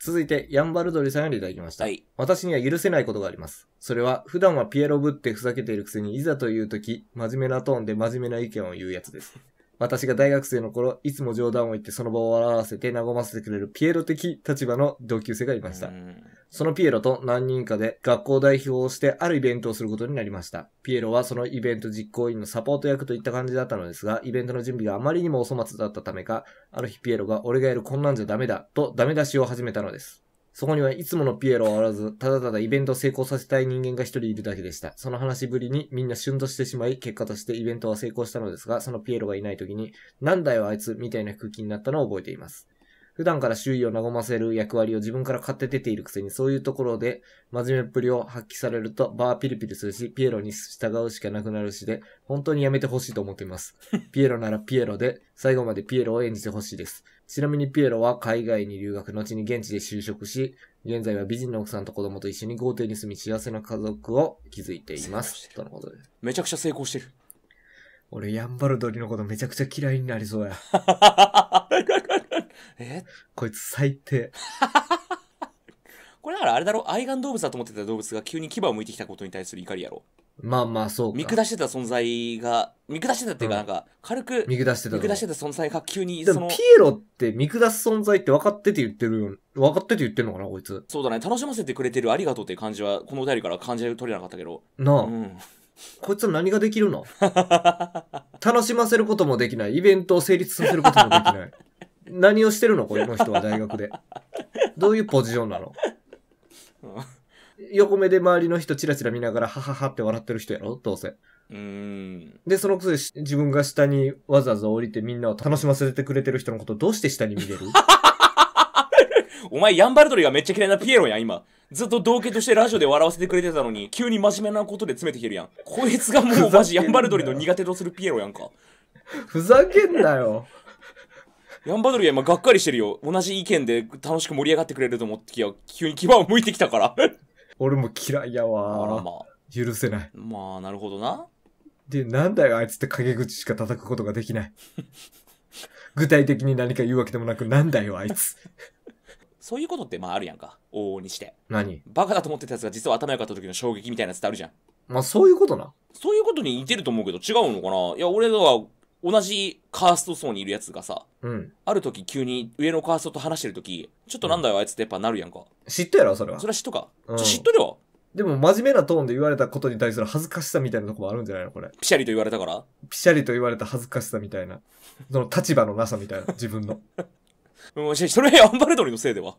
続いて、ヤンバルドリさんよりいただきました。はい、私には許せないことがあります。それは、普段はピエロぶってふざけているくせに、いざという時、真面目なトーンで真面目な意見を言うやつです。私が大学生の頃、いつも冗談を言ってその場を笑わせて和ませてくれるピエロ的立場の同級生がいました。そのピエロと何人かで学校代表をしてあるイベントをすることになりました。ピエロはそのイベント実行委員のサポート役といった感じだったのですが、イベントの準備があまりにもお粗末だったためか、ある日ピエロが俺がやるこんなんじゃダメだとダメ出しを始めたのです。そこにはいつものピエロはおらず、ただただイベントを成功させたい人間が一人いるだけでした。その話ぶりにみんなシとしてしまい、結果としてイベントは成功したのですが、そのピエロがいない時に、なんだよあいつ、みたいな空気になったのを覚えています。普段から周囲を和ませる役割を自分から買って出ているくせに、そういうところで、真面目っぷりを発揮されると、バーピリピリするし、ピエロに従うしかなくなるしで、本当にやめてほしいと思っています。ピエロならピエロで、最後までピエロを演じてほしいです。ちなみにピエロは海外に留学、後に現地で就職し、現在は美人の奥さんと子供と一緒に豪邸に住み幸せな家族を築いています。とのことです。めちゃくちゃ成功してる。俺、ヤンバルドリのことめちゃくちゃ嫌いになりそうや。えこいつ最低。これだからあれだろ愛玩動物だと思ってた動物が急に牙を向いてきたことに対する怒りやろ。まあまあそうか見下してた存在が見下してたっていうか、なんか軽く見見下してた見下してた存在が急にでそもピエロって見下す存在って分かってて言ってる分かってて言ってるのかなこいつそうだね楽しませてくれてるありがとうっていう感じはこのお便りから感じ取れなかったけどなあ、うんこいつは何ができるの 楽しませることもできないイベントを成立させることもできない 何をしてるのこの人は大学でどういうポジションなのうん横目で周りの人チラチラ見ながら、はははって笑ってる人やろどうせ。うん。で、そのくせ自分が下にわざわざ降りてみんなを楽しませてくれてる人のことどうして下に見れる お前、ヤンバルドリがめっちゃ嫌いなピエロやん、今。ずっと同系としてラジオで笑わせてくれてたのに、急に真面目なことで詰めてきてるやん。こいつがもうマジヤンバルドリの苦手とするピエロやんか。ふざけんなよ。ヤンバドリは今がっかりしてるよ。同じ意見で楽しく盛り上がってくれると思ってきや、急に牙を剥いてきたから俺も嫌いやわ。まあ。許せない。まあ、なるほどな。で、なんだよあいつって陰口しか叩くことができない。具体的に何か言うわけでもなく、なんだよあいつ。そういうことってまああるやんか。往々にして。何バカだと思ってたやつが実は頭良かった時の衝撃みたいなやつってあるじゃん。まあそういうことな。そういうことに似てると思うけど違うのかないや、俺は同じカースト層にいるやつがさ、うん。ある時急に上のカーストと話してる時、ちょっとなんだよあいつってやっぱなるやんか。嫉妬やろ、それはそ。れは嫉妬か。うん嫉妬ではでも、真面目なトーンで言われたことに対する恥ずかしさみたいなとこもあるんじゃないのこれ。ピシャリと言われたから。ピシャリと言われた恥ずかしさみたいな。その立場のなさみたいな、自分の。うそれアンバレドリのせいでは。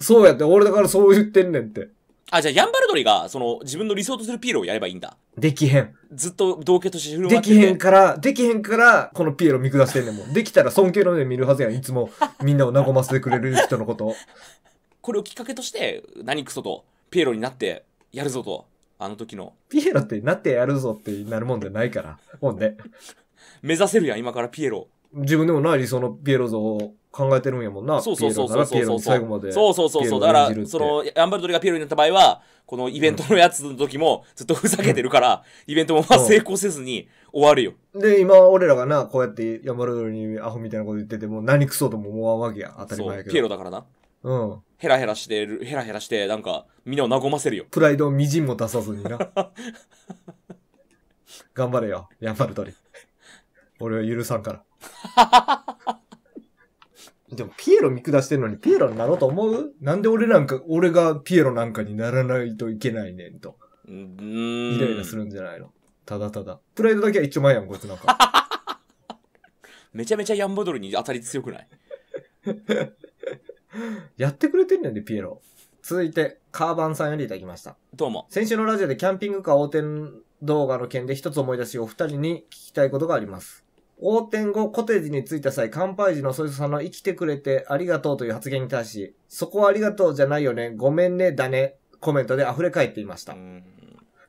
そうやって、俺だからそう言ってんねんって。あ、じゃあ、ヤンバルドリが、その、自分の理想とするピエロをやればいいんだ。できへん。ずっと同系として振る舞でってきへんから、できへんから、このピエロ見下してんねんもん。できたら尊敬の目で見るはずやん。いつも、みんなを和ませてくれる人のこと これをきっかけとして、何クソと、ピエロになってやるぞと、あの時の。ピエロってなってやるぞってなるもんじゃないから、ほんで。目指せるやん、今からピエロ。自分でもない理想のピエロ像を考えてるんやもんな。そうそうそうそうそうそう。最後まで。そうそうそうだから、その、アンバルトリがピエロになった場合は、このイベントのやつの時も、ずっとふざけてるから、イベントもまあ成功せずに終わるよ。で、今、俺らがな、こうやってアンバルトリにアホみたいなこと言ってても、何クソとも思わんわけや。当たり前やけど。ピエロだからな。うん。ヘラヘラしてる、ヘラヘラして、なんか、みんなを和ませるよ。プライドをみじんも出さずにな。頑張れよ、ヤンバルトリ。俺は許さんから。でも、ピエロ見下してるのにピエロになろうと思うなんで俺なんか、俺がピエロなんかにならないといけないねんと。うん。イライラするんじゃないのただただ。プライドだけは一丁前やん、こいつなんか。めちゃめちゃヤンボドルに当たり強くない やってくれてんねんで、ピエロ。続いて、カーバンさんよりいただきました。どうも。先週のラジオでキャンピングカー横転動画の件で一つ思い出し、お二人に聞きたいことがあります。横転後、コテージに着いた際、乾杯時のそいさんの生きてくれてありがとうという発言に対し、そこはありがとうじゃないよね、ごめんね、だね、コメントで溢れ返っていました。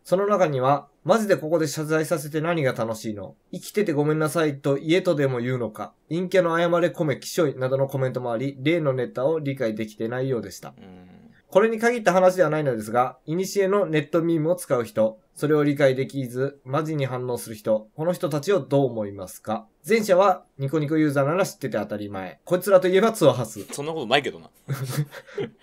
その中には、マジでここで謝罪させて何が楽しいの生きててごめんなさいと家とでも言うのか陰キャの謝れ込めきしょいなどのコメントもあり、例のネタを理解できてないようでした。これに限った話ではないのですが、古のネットミームを使う人、それを理解できず、マジに反応する人、この人たちをどう思いますか前者はニコニコユーザーなら知ってて当たり前。こいつらといえばツアハス。そんなことないけどな。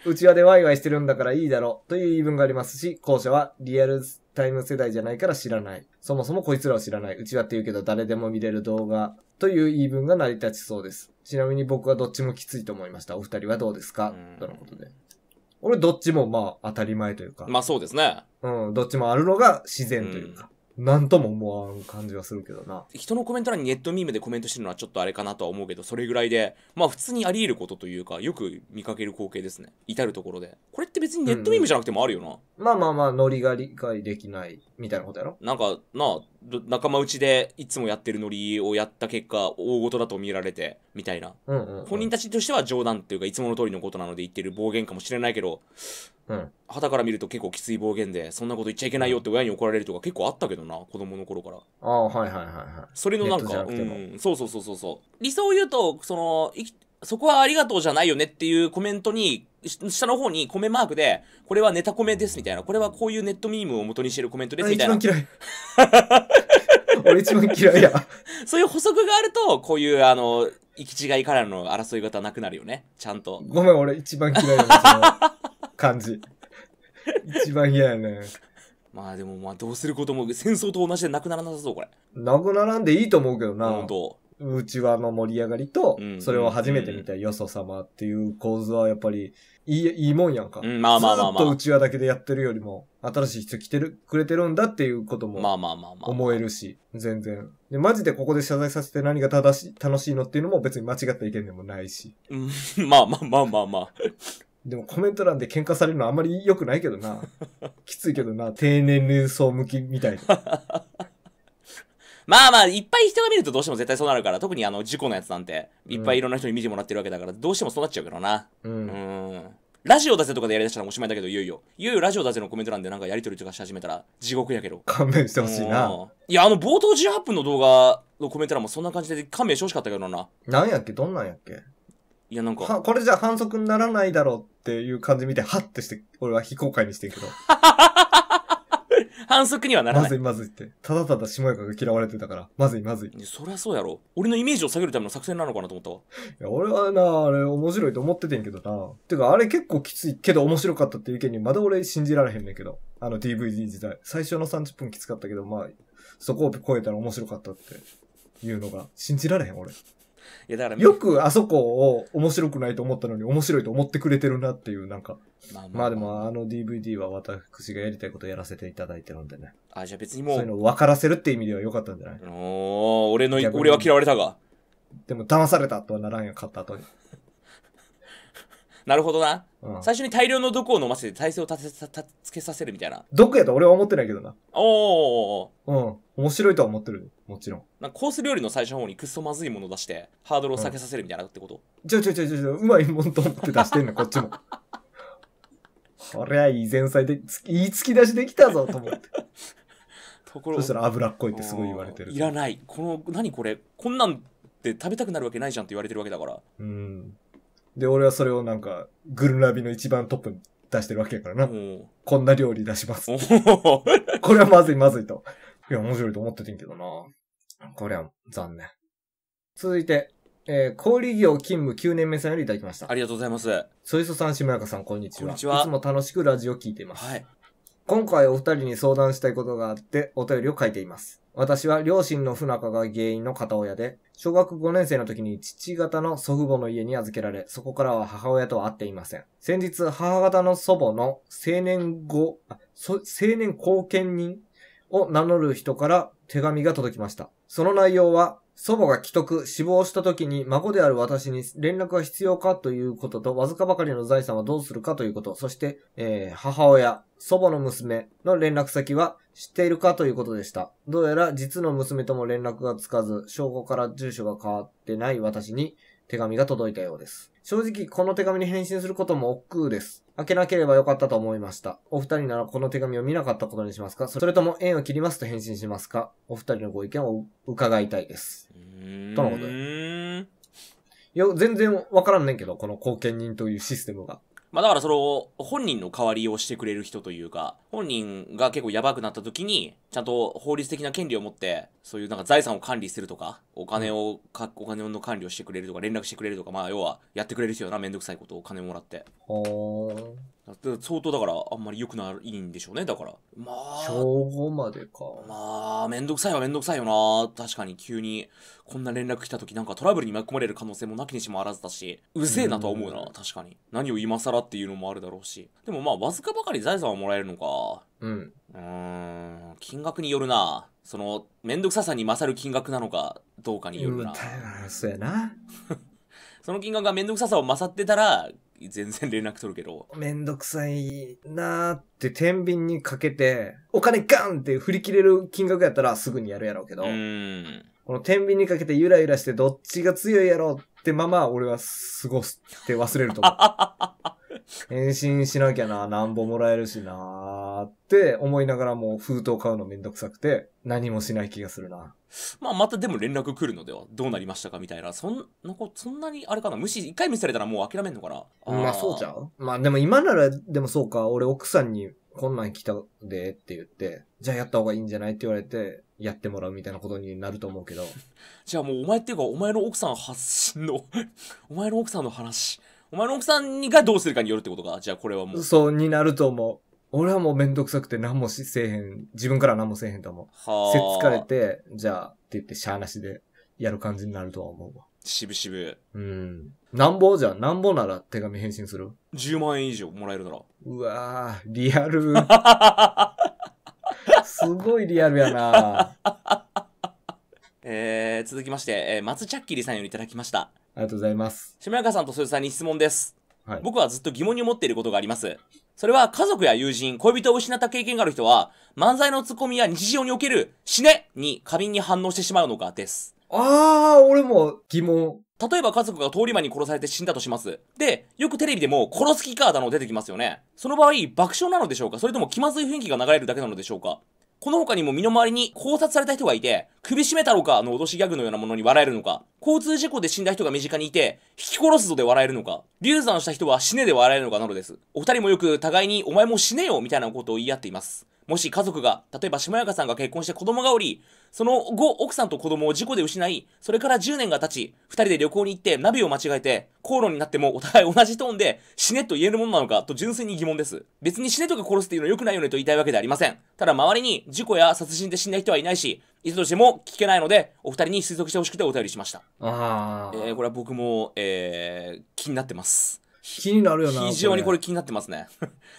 うちわでワイワイしてるんだからいいだろうという言い分がありますし、後者はリアルタイム世代じゃないから知らない。そもそもこいつらを知らない。うちわって言うけど誰でも見れる動画という言い分が成り立ちそうです。ちなみに僕はどっちもきついと思いました。お二人はどうですか、とのことで。俺どっちもまあ当たり前というか。まあそうですね。うん、どっちもあるのが自然というか。なんとも思わん感じはするけどな。人のコメント欄にネットミームでコメントしてるのはちょっとあれかなとは思うけど、それぐらいで、まあ普通にあり得ることというか、よく見かける光景ですね。至るところで。これって別にネットミームじゃなくてもあるよな。まあまあまあ、ノリが理解できないみたいなことやろなんかな仲間内でいつもやってるノリをやった結果大事だと見られてみたいな、うんうんうん、本人たちとしては冗談っていうかいつもの通りのことなので言ってる暴言かもしれないけどは、う、ん、から見ると結構きつい暴言でそんなこと言っちゃいけないよって親に怒られるとか結構あったけどな子供の頃からああはいはいはいはいそれのなんかうん、そうそうそうそうそう理想を言うとそのそこはありがとうじゃないよねっていうコメントに、下の方にコメマークで、これはネタコメですみたいな、これはこういうネットミームを元にしてるコメントですみたいな。一番嫌い。俺一番嫌いや。そういう補足があると、こういう、あの、行き違いからの争い方なくなるよね。ちゃんと。ごめん、俺一番嫌いな、その感じ。一番嫌やね。まあでもまあどうすることも戦争と同じでなくならなさそうこれ。なくならんでいいと思うけどな。本当。うちわの盛り上がりと、それを初めて見たよそ様っていう構図はやっぱり、いい、いいもんやんか。まあまあまあまあ。ずっとうちわだけでやってるよりも、新しい人来てる、くれてるんだっていうことも、まあまあまあまあ。思えるし、全然。で、マジでここで謝罪させて何が正し、楽しいのっていうのも別に間違った意見でもないし。まあまあまあまあまあ。でもコメント欄で喧嘩されるのあんまり良くないけどな。きついけどな、定年にそ向きみたいな。まあまあ、いっぱい人が見るとどうしても絶対そうなるから、特にあの、事故のやつなんて、いっぱいいろんな人に見てもらってるわけだから、どうしてもそうなっちゃうからな。うん。うんラジオだぜとかでやりだしたらおしまいだけど、いよいよ。いよいよラジオだぜのコメント欄でなんかやりとりとかし始めたら地獄やけど。勘弁してほしいな。いや、あの冒頭18分の動画のコメント欄もそんな感じで勘弁してほしかったけどな。なんやっけどんなんやっけいや、なんか。これじゃ反則にならないだろうっていう感じ見て、はってして、俺は非公開にしてるけど。反則にはならない。まずいまずいって。ただただ下やかが嫌われてたから、まずいまずいって。そりゃそうやろ。俺のイメージを下げるための作戦なのかなと思ったわ。いや、俺はな、あれ面白いと思っててんけどな。てか、あれ結構きついけど面白かったっていう意見にまだ俺信じられへんねんけど。あの DVD 時代。最初の30分きつかったけど、まあ、そこを超えたら面白かったっていうのが信じられへん、俺。いや、だから、よくあそこを面白くないと思ったのに面白いと思ってくれてるなっていう、なんか。まあ、まあ、まあでもあの DVD は私がやりたいことやらせていただいてるんでね。あ、じゃあ別にもう。そういうのを分からせるって意味では良かったんじゃないお俺の、俺は嫌われたが。でも騙されたとはならんよ、買った後に。なるほどな、うん最初に大量の毒を飲ませて体勢を立てた、立つけさせるみたいな。毒やと俺は思ってないけどな。おおうん。面白いとは思ってる。もちろん。なんコース料理の最初の方にクそまずいもの出して、ハードルを下げさせるみたいなってこと、ちょちょちょちょちょ、うまいもんと思って出してんの、こっちも。こりゃいい前菜で、ついい突き出しできたぞと思って。ところそしたら脂っこいってすごい言われてる。いらない。この、何これ、こんなんって食べたくなるわけないじゃんって言われてるわけだから。うん。で、俺はそれをなんか、グルナビの一番トップに出してるわけやからな。こんな料理出します。お これはまずいまずいと。いや、面白いと思っててんけどな。これは残念。続いて、えー、小売業勤務9年目さんよりいただきましたあ。りがとうございます。そソイソさん、しもやかさん、こんにちは。こんにちはいつも楽しくラジオ聞いています。はい。今回お二人に相談したいことがあってお便りを書いています。私は両親の不仲が原因の片親で、小学5年生の時に父方の祖父母の家に預けられ、そこからは母親と会っていません。先日、母方の祖母の青年後、青年後見人を名乗る人から手紙が届きました。その内容は、祖母が帰得、死亡した時に孫である私に連絡が必要かということと、わずかばかりの財産はどうするかということ、そして、えー、母親、祖母の娘の連絡先は知っているかということでした。どうやら実の娘とも連絡がつかず、証拠から住所が変わってない私に手紙が届いたようです。正直この手紙に返信することも億劫です。開けなければよかったと思いました。お二人ならこの手紙を見なかったことにしますかそれとも縁を切りますと返信しますかお二人のご意見を伺いたいです。とのことで。いや、全然わからんねんけど、この後見人というシステムが。まあだからその、本人の代わりをしてくれる人というか、本人が結構やばくなった時に、ちゃんと法律的な権利を持って、そういうなんか財産を管理するとか、お金をか、お金の管理をしてくれるとか、連絡してくれるとか、まあ要はやってくれる人よな、めんどくさいことをお金もらって。だって相当だから、あんまり良くないんでしょうね、だから。まあ。正午までか。まあ、めんどくさいはめんどくさいよな。確かに急に、こんな連絡来た時なんかトラブルに巻き込まれる可能性もなきにしもあらずだし、うぜえなとは思うな、確かに。何を今更っていうのもあるだろうし。でもまあ、わずかばかり財産はもらえるのか。うん。うん、金額によるな。その、めんどくささに勝る金額なのかどうかによるな。うん、そうやな。その金額がめんどくささを勝ってたら、全然連絡取るけど。めんどくさいなーって天秤にかけて、お金ガンって振り切れる金額やったらすぐにやるやろうけど。うん。この天秤にかけてゆらゆらしてどっちが強いやろうってまま俺は過ごすって忘れると思う。返信しなきゃな、なんぼもらえるしなーって思いながらもう封筒買うのめんどくさくて、何もしない気がするな。まあ、またでも連絡来るのでは、どうなりましたかみたいな、そんなこ、そんなにあれかな、無視、一回無視されたらもう諦めんのかな。あまあ、そうじゃん。まあ、でも今なら、でもそうか、俺奥さんに、こんなん来たでって言って、じゃあやった方がいいんじゃないって言われて、やってもらうみたいなことになると思うけど。じゃあもうお前っていうか、お前の奥さん発信のお前の奥さんの話、お前の奥さんがどうするかによるってことか。じゃあこれはもう。そう、になると思う。俺はもうめんどくさくて何もしせえへん。自分から何もせえへんと思う。はせっつかれて、じゃあ、って言ってしゃーなしでやる感じになるとは思うわ。しぶしぶ。うん。なんぼじゃん。なんぼなら手紙返信する ?10 万円以上もらえるなら。うわー、リアル。すごいリアルやなえー、続きまして、えー、松チャッキリさんよりいただきました。ありがとうございます。島中さんと鈴さんに質問です。はい、僕はずっと疑問に思っていることがあります。それは家族や友人、恋人を失った経験がある人は、漫才のツッコミや日常における死ねに過敏に反応してしまうのかです。あー、俺も疑問。例えば家族が通り魔に殺されて死んだとします。で、よくテレビでも殺す気かだの出てきますよね。その場合、爆笑なのでしょうかそれとも気まずい雰囲気が流れるだけなのでしょうかこの他にも身の回りに考察された人がいて、首絞めたろかの脅しギャグのようなものに笑えるのか、交通事故で死んだ人が身近にいて、引き殺すぞで笑えるのか、流産した人は死ねで笑えるのかなどです。お二人もよく互いにお前も死ねよみたいなことを言い合っています。もし家族が、例えば下中さんが結婚して子供がおり、その後、奥さんと子供を事故で失い、それから10年が経ち、2人で旅行に行ってナビを間違えて、口論になってもお互い同じトーンで死ねと言えるものなのかと純粋に疑問です。別に死ねとか殺すっていうのは良くないよねと言いたいわけではありません。ただ周りに事故や殺人で死んだ人はいないし、いつとしても聞けないので、お二人に推測してほしくてお便りしました。ああ。えー、これは僕も、えー、気になってます。気になるよな。非常にこれ気になってますね。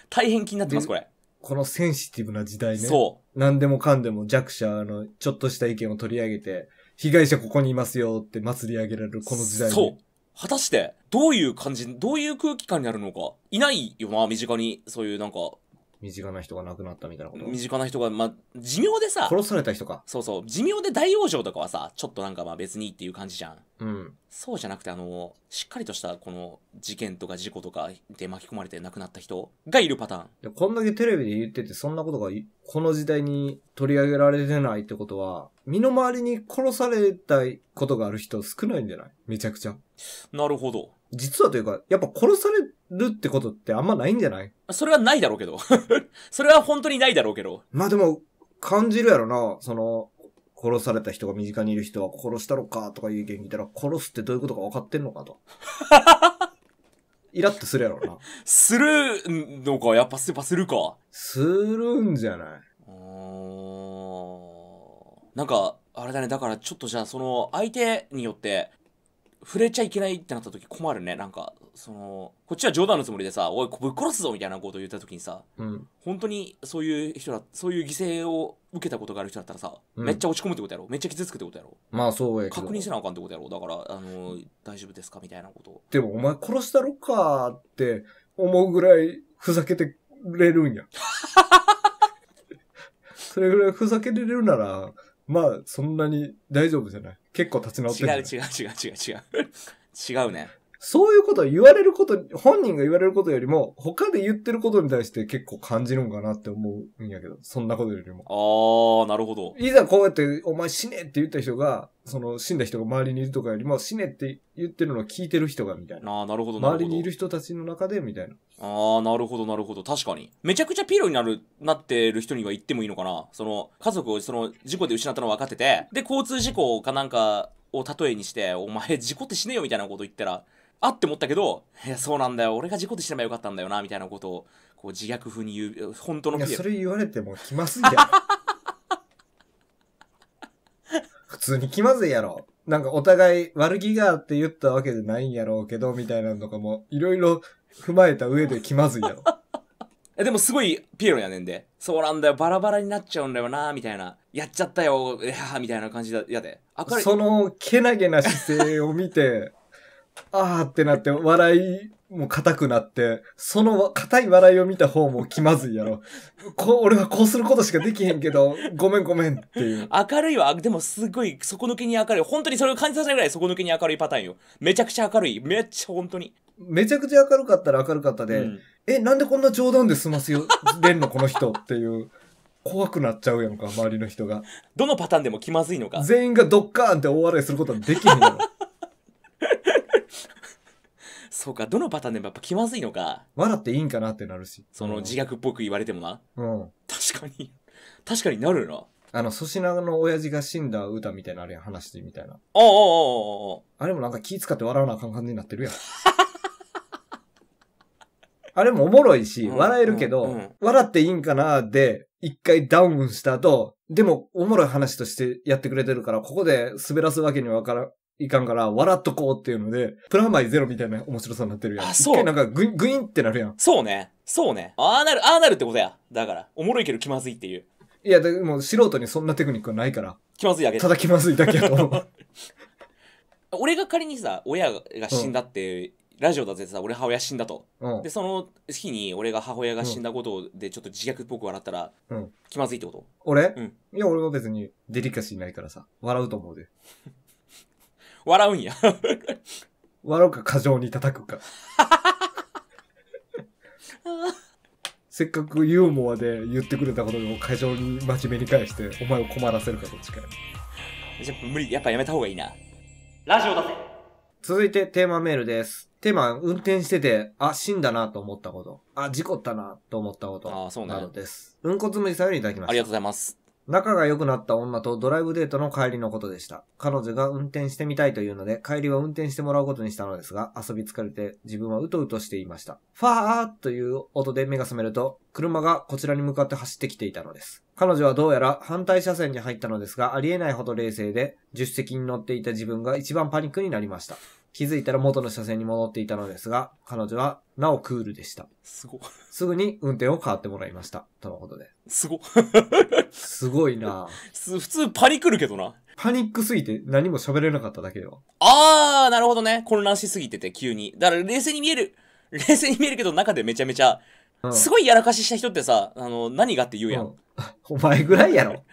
大変気になってます、これ。このセンシティブな時代ね。そう。何でもかんでも弱者のちょっとした意見を取り上げて、被害者ここにいますよって祭り上げられるこの時代そう。果たして、どういう感じ、どういう空気感になるのか。いないよな、身近に。そういうなんか。身近な人が亡くなったみたいなこと身近な人が、まあ、寿命でさ。殺された人か。そうそう。寿命で大往生とかはさ、ちょっとなんかまあ別にっていう感じじゃん。うん、そうじゃなくてあのしっかりとしたこの事件とか事故とかで巻き込まれて亡くなった人がいるパターンこんだけテレビで言っててそんなことがこの時代に取り上げられてないってことは身の回りに殺されたことがある人少ないんじゃないめちゃくちゃなるほど実はというかやっぱ殺されるってことってあんまないんじゃないそれはないだろうけど それは本当にないだろうけどまあでも感じるやろなその殺された人が身近にいる人は殺したろかとかいう意見聞いたら、殺すってどういうことか分かってんのかと。イラッとするやろうな。するのか、やっぱーパーするか。するんじゃないなんか、あれだね、だからちょっとじゃあその相手によって触れちゃいけないってなった時困るね、なんか、そのこっちは冗談のつもりでさ「おいぶっ殺すぞ」みたいなことを言った時にさ、うん、本当にそういう人だそういう犠牲を受けたことがある人だったらさ、うん、めっちゃ落ち込むってことやろめっちゃ傷つくってことやろまあそうや確認しなあかんってことやろだからあの大丈夫ですかみたいなことでもお前殺したろかって思うぐらいふざけてくれるんや それぐらいふざけれるならまあそんなに大丈夫じゃない結構立ち直ってる違う違う違う違う違う 違うねそういうことは言われること、本人が言われることよりも、他で言ってることに対して結構感じるんかなって思うんやけど、そんなことよりも。ああ、なるほど。いざこうやって、お前死ねって言った人が、その死んだ人が周りにいるとかよりも、死ねって言ってるのを聞いてる人がみたいな。ああ、なるほど、周りにいる人たちの中でみたいな。ああ、なるほど、なるほど。確かに。めちゃくちゃピロになる、なってる人には言ってもいいのかなその、家族をその、事故で失ったの分かってて、で、交通事故かなんかを例えにして、お前事故って死ねよみたいなこと言ったら、あって思ったけど、えそうなんだよ、俺が事故で死ねばよかったんだよな、みたいなことを、こう自虐風に言う、本当のいや、それ言われても気まずいやろ。普通に気まずいやろ。なんかお互い悪気があって言ったわけじゃないんやろうけど、みたいなのとかも、いろいろ踏まえた上で気まずいやろ。えでもすごいピエロやねんで。そうなんだよ、バラバラになっちゃうんだよな、みたいな。やっちゃったよ、いやみたいな感じだ、やで。明るい。その、けなげな姿勢を見て、あーってなって、笑いも硬くなって、その硬い笑いを見た方も気まずいやろ。こ俺はこうすることしかできへんけど、ごめんごめんっていう。明るいわ。でもすごい底抜けに明るい。本当にそれを感じさせないぐらい底抜けに明るいパターンよ。めちゃくちゃ明るい。めっちゃ本当に。めちゃくちゃ明るかったら明るかったで、うん、え、なんでこんな冗談で済ますよ、れんのこの人っていう。怖くなっちゃうやんか、周りの人が。どのパターンでも気まずいのか。全員がドッカーンって大笑いすることはできへんやろ。そうか、どのパターンでもやっぱ気まずいのか。笑っていいんかなってなるし。その自虐っぽく言われてもな。うん。確かに。確かになるな。あの、粗品の親父が死んだ歌みたいなあれや、話みたいな。おあ、おあ、おあ。あれもなんか気使って笑わなあかん感じになってるやん。あれもおもろいし、笑えるけど、うんうんうん、笑っていいんかなで、一回ダウンした後、でもおもろい話としてやってくれてるから、ここで滑らすわけにはわからいかんから、笑っとこうっていうので、プラマイゼロみたいな面白さになってるやん。あ、そう。なんかグイグインってなるやん。そうね。そうね。ああなる、ああなるってことや。だから、おもろいけど気まずいっていう。いや、でも素人にそんなテクニックはないから。気まずいだけ。ただ気まずいだけやと思う。俺が仮にさ、親が死んだって、うんラジオだぜさ俺母親死んだと、うん、でその日に俺が母親が死んだことでちょっと自虐っぽく笑ったら、うん、気まずいってこと俺、うん、いや俺は別にデリカシーないからさ笑うと思うで 笑うんや。笑うか、過剰に叩くか。せっかくユーモアで言ってくれたことを過剰に真面目に返して、お前を困らせるかどっちか。や無理、やっぱやめた方がいいな。ラジオだぜ続いてテーマメールです。テーマ、運転してて、あ、死んだなと思ったこと。あ、事故ったなと思ったこと。あ、そうなのです。うんこつむりさんよりいただきました。ありがとうございます。仲が良くなった女とドライブデートの帰りのことでした。彼女が運転してみたいというので、帰りは運転してもらうことにしたのですが、遊び疲れて自分はうとうとしていました。ファーという音で目が覚めると、車がこちらに向かって走ってきていたのです。彼女はどうやら反対車線に入ったのですが、ありえないほど冷静で、助手席に乗っていた自分が一番パニックになりました。気づいたら元の車線に戻っていたのですが、彼女はなおクールでした。すご。すぐに運転を変わってもらいました。とのことで。すご。すごいな 普通パニクるけどな。パニックすぎて何も喋れなかっただけよ。あー、なるほどね。混乱しすぎてて、急に。だから冷静に見える。冷静に見えるけど中でめちゃめちゃ、うん、すごいやらかしした人ってさ、あの、何がって言うやん。うん、お前ぐらいやろ。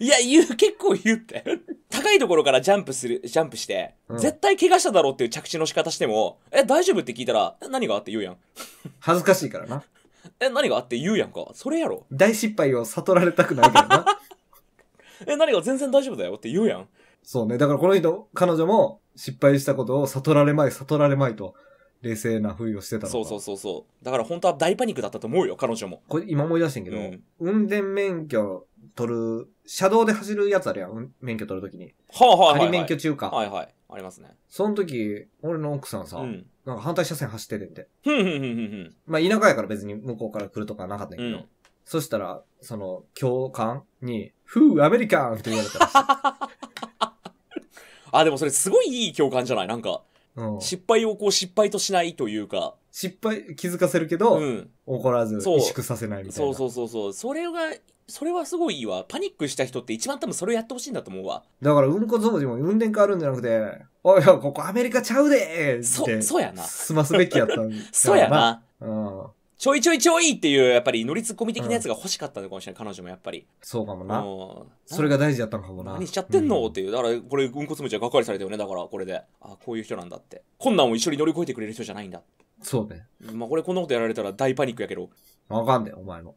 いや、言う、結構言って。高いところからジャンプする、ジャンプして、うん、絶対怪我しただろうっていう着地の仕方しても、え、大丈夫って聞いたら、何があって言うやん。恥ずかしいからな。え、何があって言うやんか。それやろ。大失敗を悟られたくないからな。え、何が全然大丈夫だよって言うやん。そうね。だからこの人、彼女も失敗したことを悟られまい、悟られまいと、冷静なふりをしてたのそうそうそうそう。だから本当は大パニックだったと思うよ、彼女も。これ今思い出してんけど、うん、運転免許取る、車道で走るやつあるやん、免許取るときに。はあ、はあ、はい、仮免許中か。はいはい。ありますね。その時、俺の奥さんさ、うん、なんか反対車線走っててんて。ふんふんふんふん。まあ田舎やから別に向こうから来るとかなかったんやけど、うん、そしたら、その、教官に、ふう、アメリカンって言われた あ、でもそれすごいいい教官じゃないなんか、うん、失敗をこう失敗としないというか。失敗、気づかせるけど、うん、怒らず、萎縮させないみたいな。そうそうそうそう。それがそれはすごいいいわ。パニックした人って一番多分それをやってほしいんだと思うわ。だから、うんこ掃除も運転変わるんじゃなくて、おいおい、ここアメリカちゃうでーそ、そうやな。済ますべきやったん そうやな。うん。ちょいちょいちょいっていう、やっぱり乗りツッコミ的なやつが欲しかったのかもしれない、うん、彼女もやっぱり。そうかもな。それが大事だったのかもな。何しちゃってんの、うん、っていう。だから、これ、うんこつむちはがかりされたよね。だから、これで。あこういう人なんだって。困難を一緒に乗り越えてくれる人じゃないんだ。そうね。まあ、これ、こんなことやられたら大パニックやけど。わかんねえ、お前も。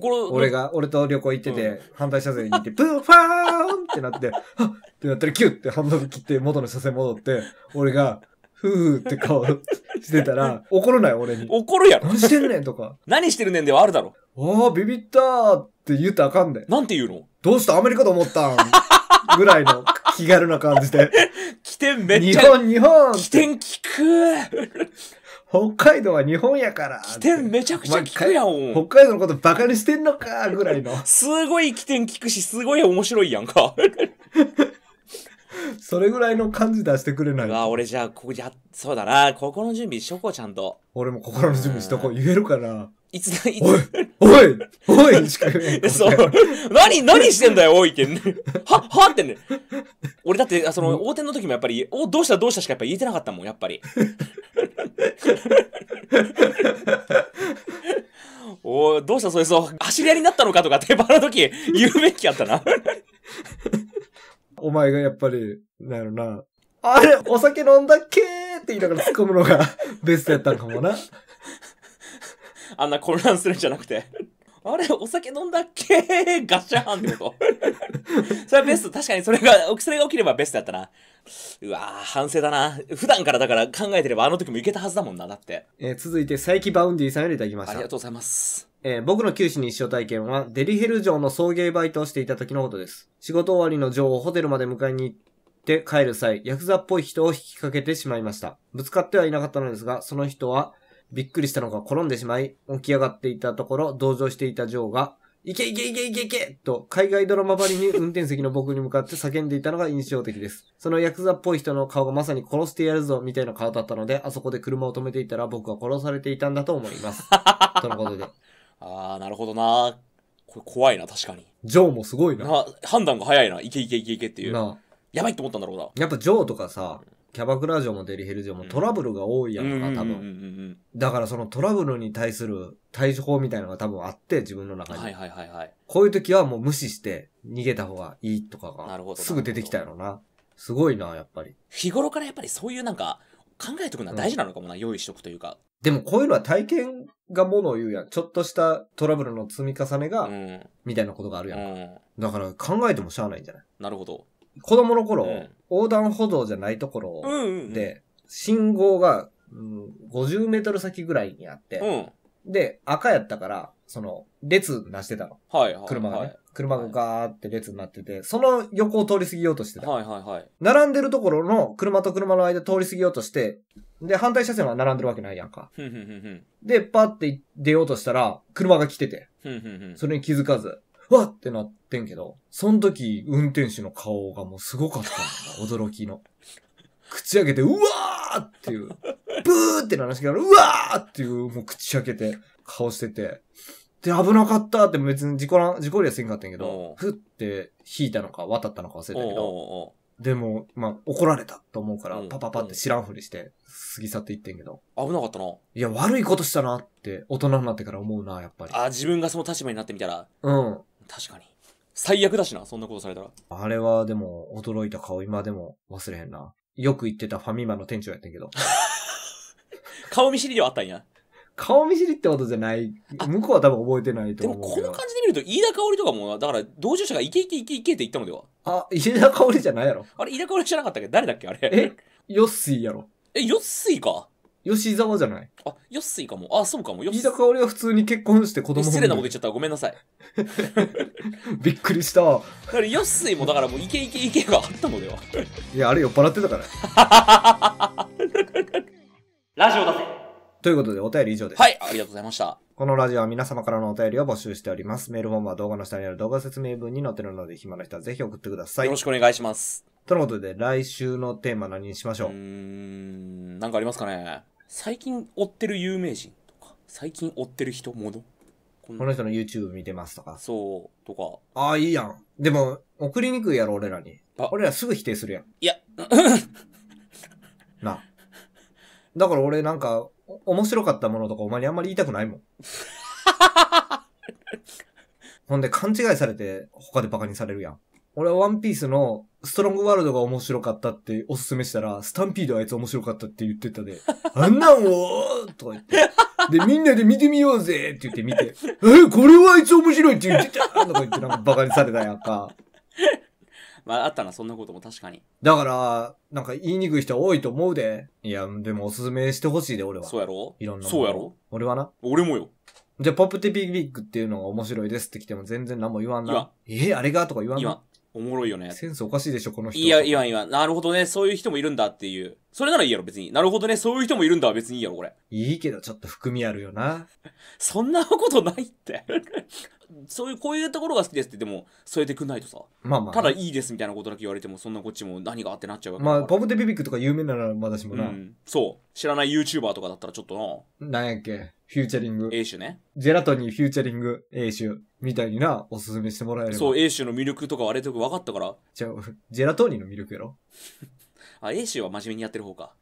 心俺が、俺と旅行行ってて、反対車線に行って、ブーファーンってなって、はっってなったらキュッてハンドル切って元の車線戻って、俺が、ふーって顔してたら、怒るなよ、俺に。怒るやろ。何してんねんとか。何してるねんではあるだろ。ああ、ビビったーって言ったらあかんね。なんて言うのどうしたアメリカと思ったんぐらいの 気軽な感じで。起 点めっちゃ。日本、日本起点聞く北海道は日本やから。起点めちゃくちゃ聞くやん。北海道のことバカにしてんのか、ぐらいの。すごい起点聞くし、すごい面白いやんか。それぐらいの感じ出してくれない。あ、俺じゃあ、ここじゃ、そうだな。ここの準備しとこう、ちゃんと。俺も心の準備しとこう。言えるかな。いつ、いつ、おいおいおいしか言えそう。何、何してんだよ、おいってね。は、はってね。俺だって、その、横転の時もやっぱり、お、どうしたどうしたしかやっぱ言えてなかったもん、やっぱり。おどうしたそれそう、走り屋になったのかとかって、バラの時言うべきやったな。お前がやっぱり、なんやろな。あれ、お酒飲んだっけって言いながら突っ込むのが ベストやったのかもな。あんな混乱するんじゃなくて。あれお酒飲んだっけ ガシャンってこと それはベスト。確かにそれが、それが起きればベストだったな。うわぁ、反省だな。普段からだから考えてればあの時もいけたはずだもんな、だって。えー、続いて、佐伯バウンディさんよりいただきました。ありがとうございます。えー、僕の九死に一生体験は、デリヘル城の送迎バイトをしていた時のことです。仕事終わりの女王をホテルまで迎えに行って、帰る際、ヤクザっぽい人を引きかけてしまいました。ぶつかってはいなかったのですが、その人は、びっくりしたのが転んでしまい、起き上がっていたところ、同情していたジョーが、いけいけいけいけいけと、海外ドラマばりに運転席の僕に向かって叫んでいたのが印象的です。そのヤクザっぽい人の顔がまさに殺してやるぞみたいな顔だったので、あそこで車を止めていたら僕は殺されていたんだと思います。とのことで。あー、なるほどなこれ怖いな、確かに。ジョーもすごいな。な判断が早いな。いけいけいけいけっていう。なやばいと思ったんだろうな。やっぱジョーとかさ、キャバクラ嬢もデリヘル嬢もトラブルが多いやんか、多分。だからそのトラブルに対する対処法みたいなのが多分あって、自分の中に。はいはいはいはい。こういう時はもう無視して逃げた方がいいとかが、すぐ出てきたやろな。すごいな、やっぱり。日頃からやっぱりそういうなんか、考えとくのは大事なのかもな、うん、用意しとくというか。でもこういうのは体験がものを言うやん。ちょっとしたトラブルの積み重ねが、うん、みたいなことがあるやんか。うん、だから考えてもしゃあないんじゃないなるほど。子供の頃、うん、横断歩道じゃないところで、信号が、うん、50メートル先ぐらいにあって、で、赤やったから、その、列なしてたの。はいはい、車がね。車がガーって列になってて、その横を通り過ぎようとしてた。はいはいはい。並んでるところの車と車の間通り過ぎようとして、で、反対車線は並んでるわけないやんか。で、パって出ようとしたら、車が来てて。それに気づかず。わっってなってんけど、その時、運転手の顔がもうすごかった。驚きの。口開けて、うわーっていう、ブーって鳴らしてら、うわーっていう、もう口開けて、顔してて。で、危なかったって別に事故ら、事故りはせんかったんけど、ふって引いたのか渡ったのか忘れたけど、でも、まあ、怒られたと思うから、パパパって知らんふりして、過ぎ去っていってんけど。危なかったな。いや、悪いことしたなって、大人になってから思うな、やっぱり。あ、自分がその立場になってみたら。うん。確かに。最悪だしな、そんなことされたら。あれはでも、驚いた顔今でも忘れへんな。よく言ってたファミマの店長やったけど。顔見知りではあったんや。顔見知りってことじゃない。向こうは多分覚えてないと思うでもこの感じで見ると、飯田香織とかも、だから同乗者がいけいけいけいけって言ったのでは。あ、飯田香織じゃないやろ。あれ、飯田香織じゃなかったっけ誰だっけあれ。えヨッスイやろ。え、ヨッスイか吉沢じゃないあ、よっすいかも。あ、そうかも。吉沢飯い。香織は普通に結婚して子供失礼なこと言っちゃった。ごめんなさい。びっくりした。だから、よっすいも、だからもう、いけいけいけがあったのでは。いや、あれ酔っ払ってたから。ラジオだぜ。ということで、お便り以上です。はい、ありがとうございました。このラジオは皆様からのお便りを募集しております。メールフォームは動画の下にある動画説明文に載ってるので、暇な人はぜひ送ってくださいよろ。しくお願いします。とのことで、来週のテーマ何にしましうょうーん、なんかありますかね最近追ってる有名人とか、最近追ってる人、もの。この人の YouTube 見てますとか。そう、とか。ああ、いいやん。でも、送りにくいやろ、俺らに。俺らすぐ否定するやん。いや。な。だから俺なんか、面白かったものとかお前にあんまり言いたくないもん。ほんで勘違いされて他でバカにされるやん。俺はワンピースのストロングワールドが面白かったっておすすめしたら、スタンピードあいつ面白かったって言ってたで、あんなんをとか言って。で、みんなで見てみようぜって言って見て、え、これはあいつ面白いって言ってたとか言ってなんかバカにされたやんか。まあ、あったな、そんなことも確かに。だから、なんか言いにくい人多いと思うで。いや、でもおすすめしてほしいで、俺は。そうやろいろんな。そうやろ俺はな。俺もよ。じゃあ、ポップテピビッグっていうのが面白いですって来ても全然何も言わんな。いえあれがとか言わんな。おもろいよね。センスおかしいでしょ、この人。いや、いや、いや、なるほどね、そういう人もいるんだっていう。それならいいやろ、別に。なるほどね、そういう人もいるんだ、別にいいやろ、これ。いいけど、ちょっと含みあるよな。そんなことないって そういう、こういうところが好きですって、でも、添えてくんないとさ。まあまあ、ただいいですみたいなことだけ言われても、そんなこっちも何があってなっちゃうまあ、ポブデビビックとか有名ならまだしもな、うん。そう。知らない YouTuber とかだったらちょっとな。なんやっけ。フューチャリング。A 種ね。ジェラトニーフューチャリング A 種。みたいにな、おすすめしてもらえる。そう、A 州の魅力とかあれとか分かったから。じゃあ、ジェラトーニの魅力やろ あ、A 州は真面目にやってる方か。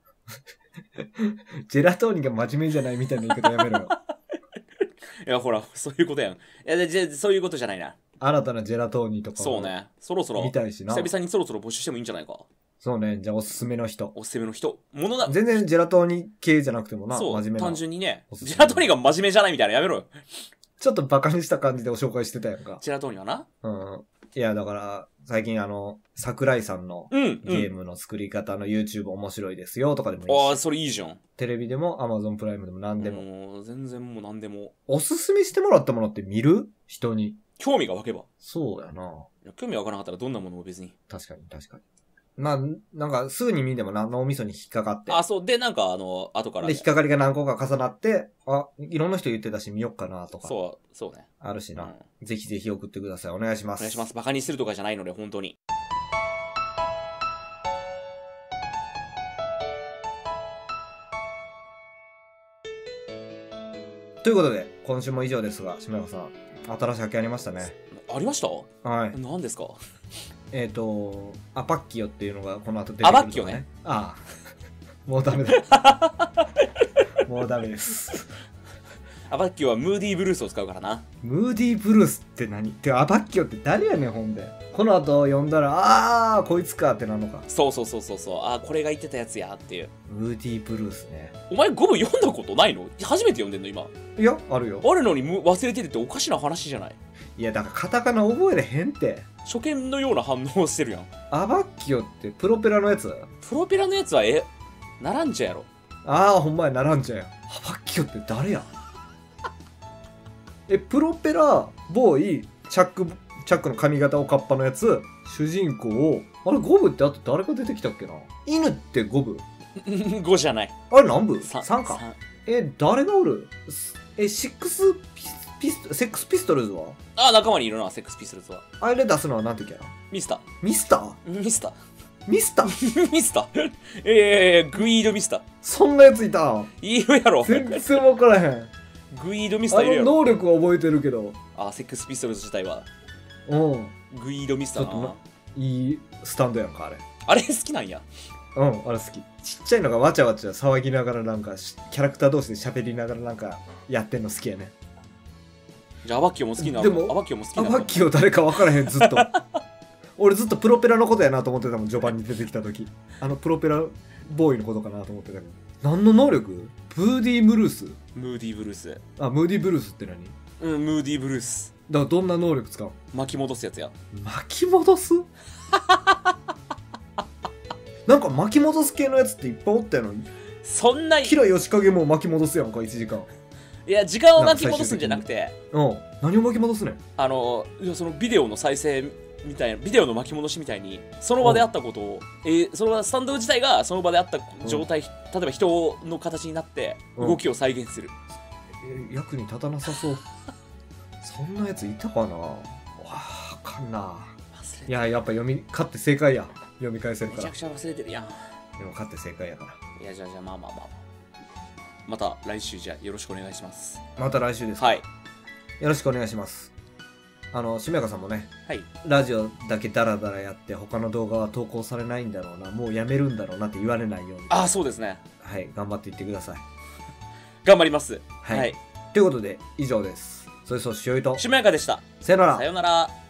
ジェラトーニが真面目じゃないみたいな言い方やめろよ。いや、ほら、そういうことやん。いや、じゃそういうことじゃないな。新たなジェラトーニとか。そうね。そろそろ。見たいしな。久々にそろそろ募集してもいいんじゃないか。そうね。じゃあ、おすすめの人。おすすめの人。ものだ。全然ジェラトーニ系じゃなくてもな。そう、真面目な単純にね。ジェラトーニが真面目じゃないみたいなやめろよ。ちょっと馬鹿にした感じでご紹介してたやんか。チラトーニはな。うん。いや、だから、最近あの、桜井さんのうん、ゲームの作り方の YouTube 面白いですよとかでもあいし。あ、あ、それいいじゃん。テレビでも Amazon プライムでも何でも、もう全然もう何でも。おすすめしてもらったものって見る人に。興味が湧けば。そうやな。興味が湧かなかったらどんなものも別に。確かに、確かに。まあ、なんか、すぐに見ても脳みそに引っかかって。あ、そう。で、なんか、あの、後から、ね。で、引っかかりが何個か重なって、あ、いろんな人言ってたし見よっかなとか。そう、そうね。あるしな、うん。ぜひぜひ送ってください。お願いします。お願いします。バカにするとかじゃないので、本当に。ということで、今週も以上ですが、島山さん、新しい発見ありましたね。ありましたはい。何ですかえっ、ー、と、アパッキオっていうのがこの後出てくる、ね。アパッキオね。ああ。もうダメだ。もうダメです。アパッキオはムーディーブルースを使うからな。ムーディーブルースって何ってアパッキオって誰やねん、ほんで。この後呼んだら、ああ、こいつかってなのか。そうそうそうそうそう。ああ、これが言ってたやつやっていう。ムーディーブルースね。お前ゴム読んだことないの初めて読んでんの、今。いや、あるよ。あるのに忘れててっておかしな話じゃないいやだからカタカナ覚えれへんって初見のような反応をしてるやんアバッキオってプロペラのやつプロペラのやつはえならんじゃやろああほんまやならんじゃやアバッキオって誰やえプロペラボーイチャックチャックの髪型おかっぱのやつ主人公をあれ五部ってあと誰が出てきたっけな犬って五部5じゃないあれ何部 3, ?3 かえ誰がおるえシックスピスピスセックスピストルズはああ、仲間にいるな、セックスピストルズは。あれで出すのは何てキャラミスター。ミスターミスター。ミスター ミスターええー、グイードミスター。そんなやついたいるやろ。全然分からへん。グイードミスターいるやろ。能力は覚えてるけど。あ、セックスピストルズ自体は。うん。グイードミスターな。いいスタンドやんか、あれ。あれ好きなんや。うん、あれ好き。ちっちゃいのがわちゃわちゃ騒ぎながらなんか、キャラクター同士で喋りながらなんかやってんの好きやね。じゃあアバキオも好きなのでもアバキオも好きなアバキを誰か分からへんずっと 俺ずっとプロペラのことやなと思ってたもん序盤に出てきた時あのプロペラボーイのことかなと思ってたけど何の能力ムーディー・ブルースムーディーブルースあムーディー・ブルースって何うんムーディーブルースだからどんな能力使う巻き戻すやつや巻き戻す なんか巻き戻す系のやつっていっぱいおったやのにそんなキラヨシカゲも巻き戻すやんか1時間いや時間を巻き戻すんじゃなくてうん何を巻き戻すねあのそのビデオの再生みたいなビデオの巻き戻しみたいにその場であったことを、えー、その場スタンド自体がその場であった状態、例えば人の形になって動きを再現する、え役に立たなさそう そんなやついたかなわかんないややっぱ読み勝って正解や読み返せるからめちゃくちゃ忘れてるやんでも勝って正解やからいやじゃあじゃあまあまあ、まあまた来週じゃよろしくお願いしますまた来週ですはいよろしくお願いしますあのしめやかさんもね、はい、ラジオだけダラダラやって他の動画は投稿されないんだろうなもうやめるんだろうなって言われないようにああそうですねはい頑張っていってください頑張りますはい、はい、ということで以上ですそれそしおいとしめやかでしたさよならさよなら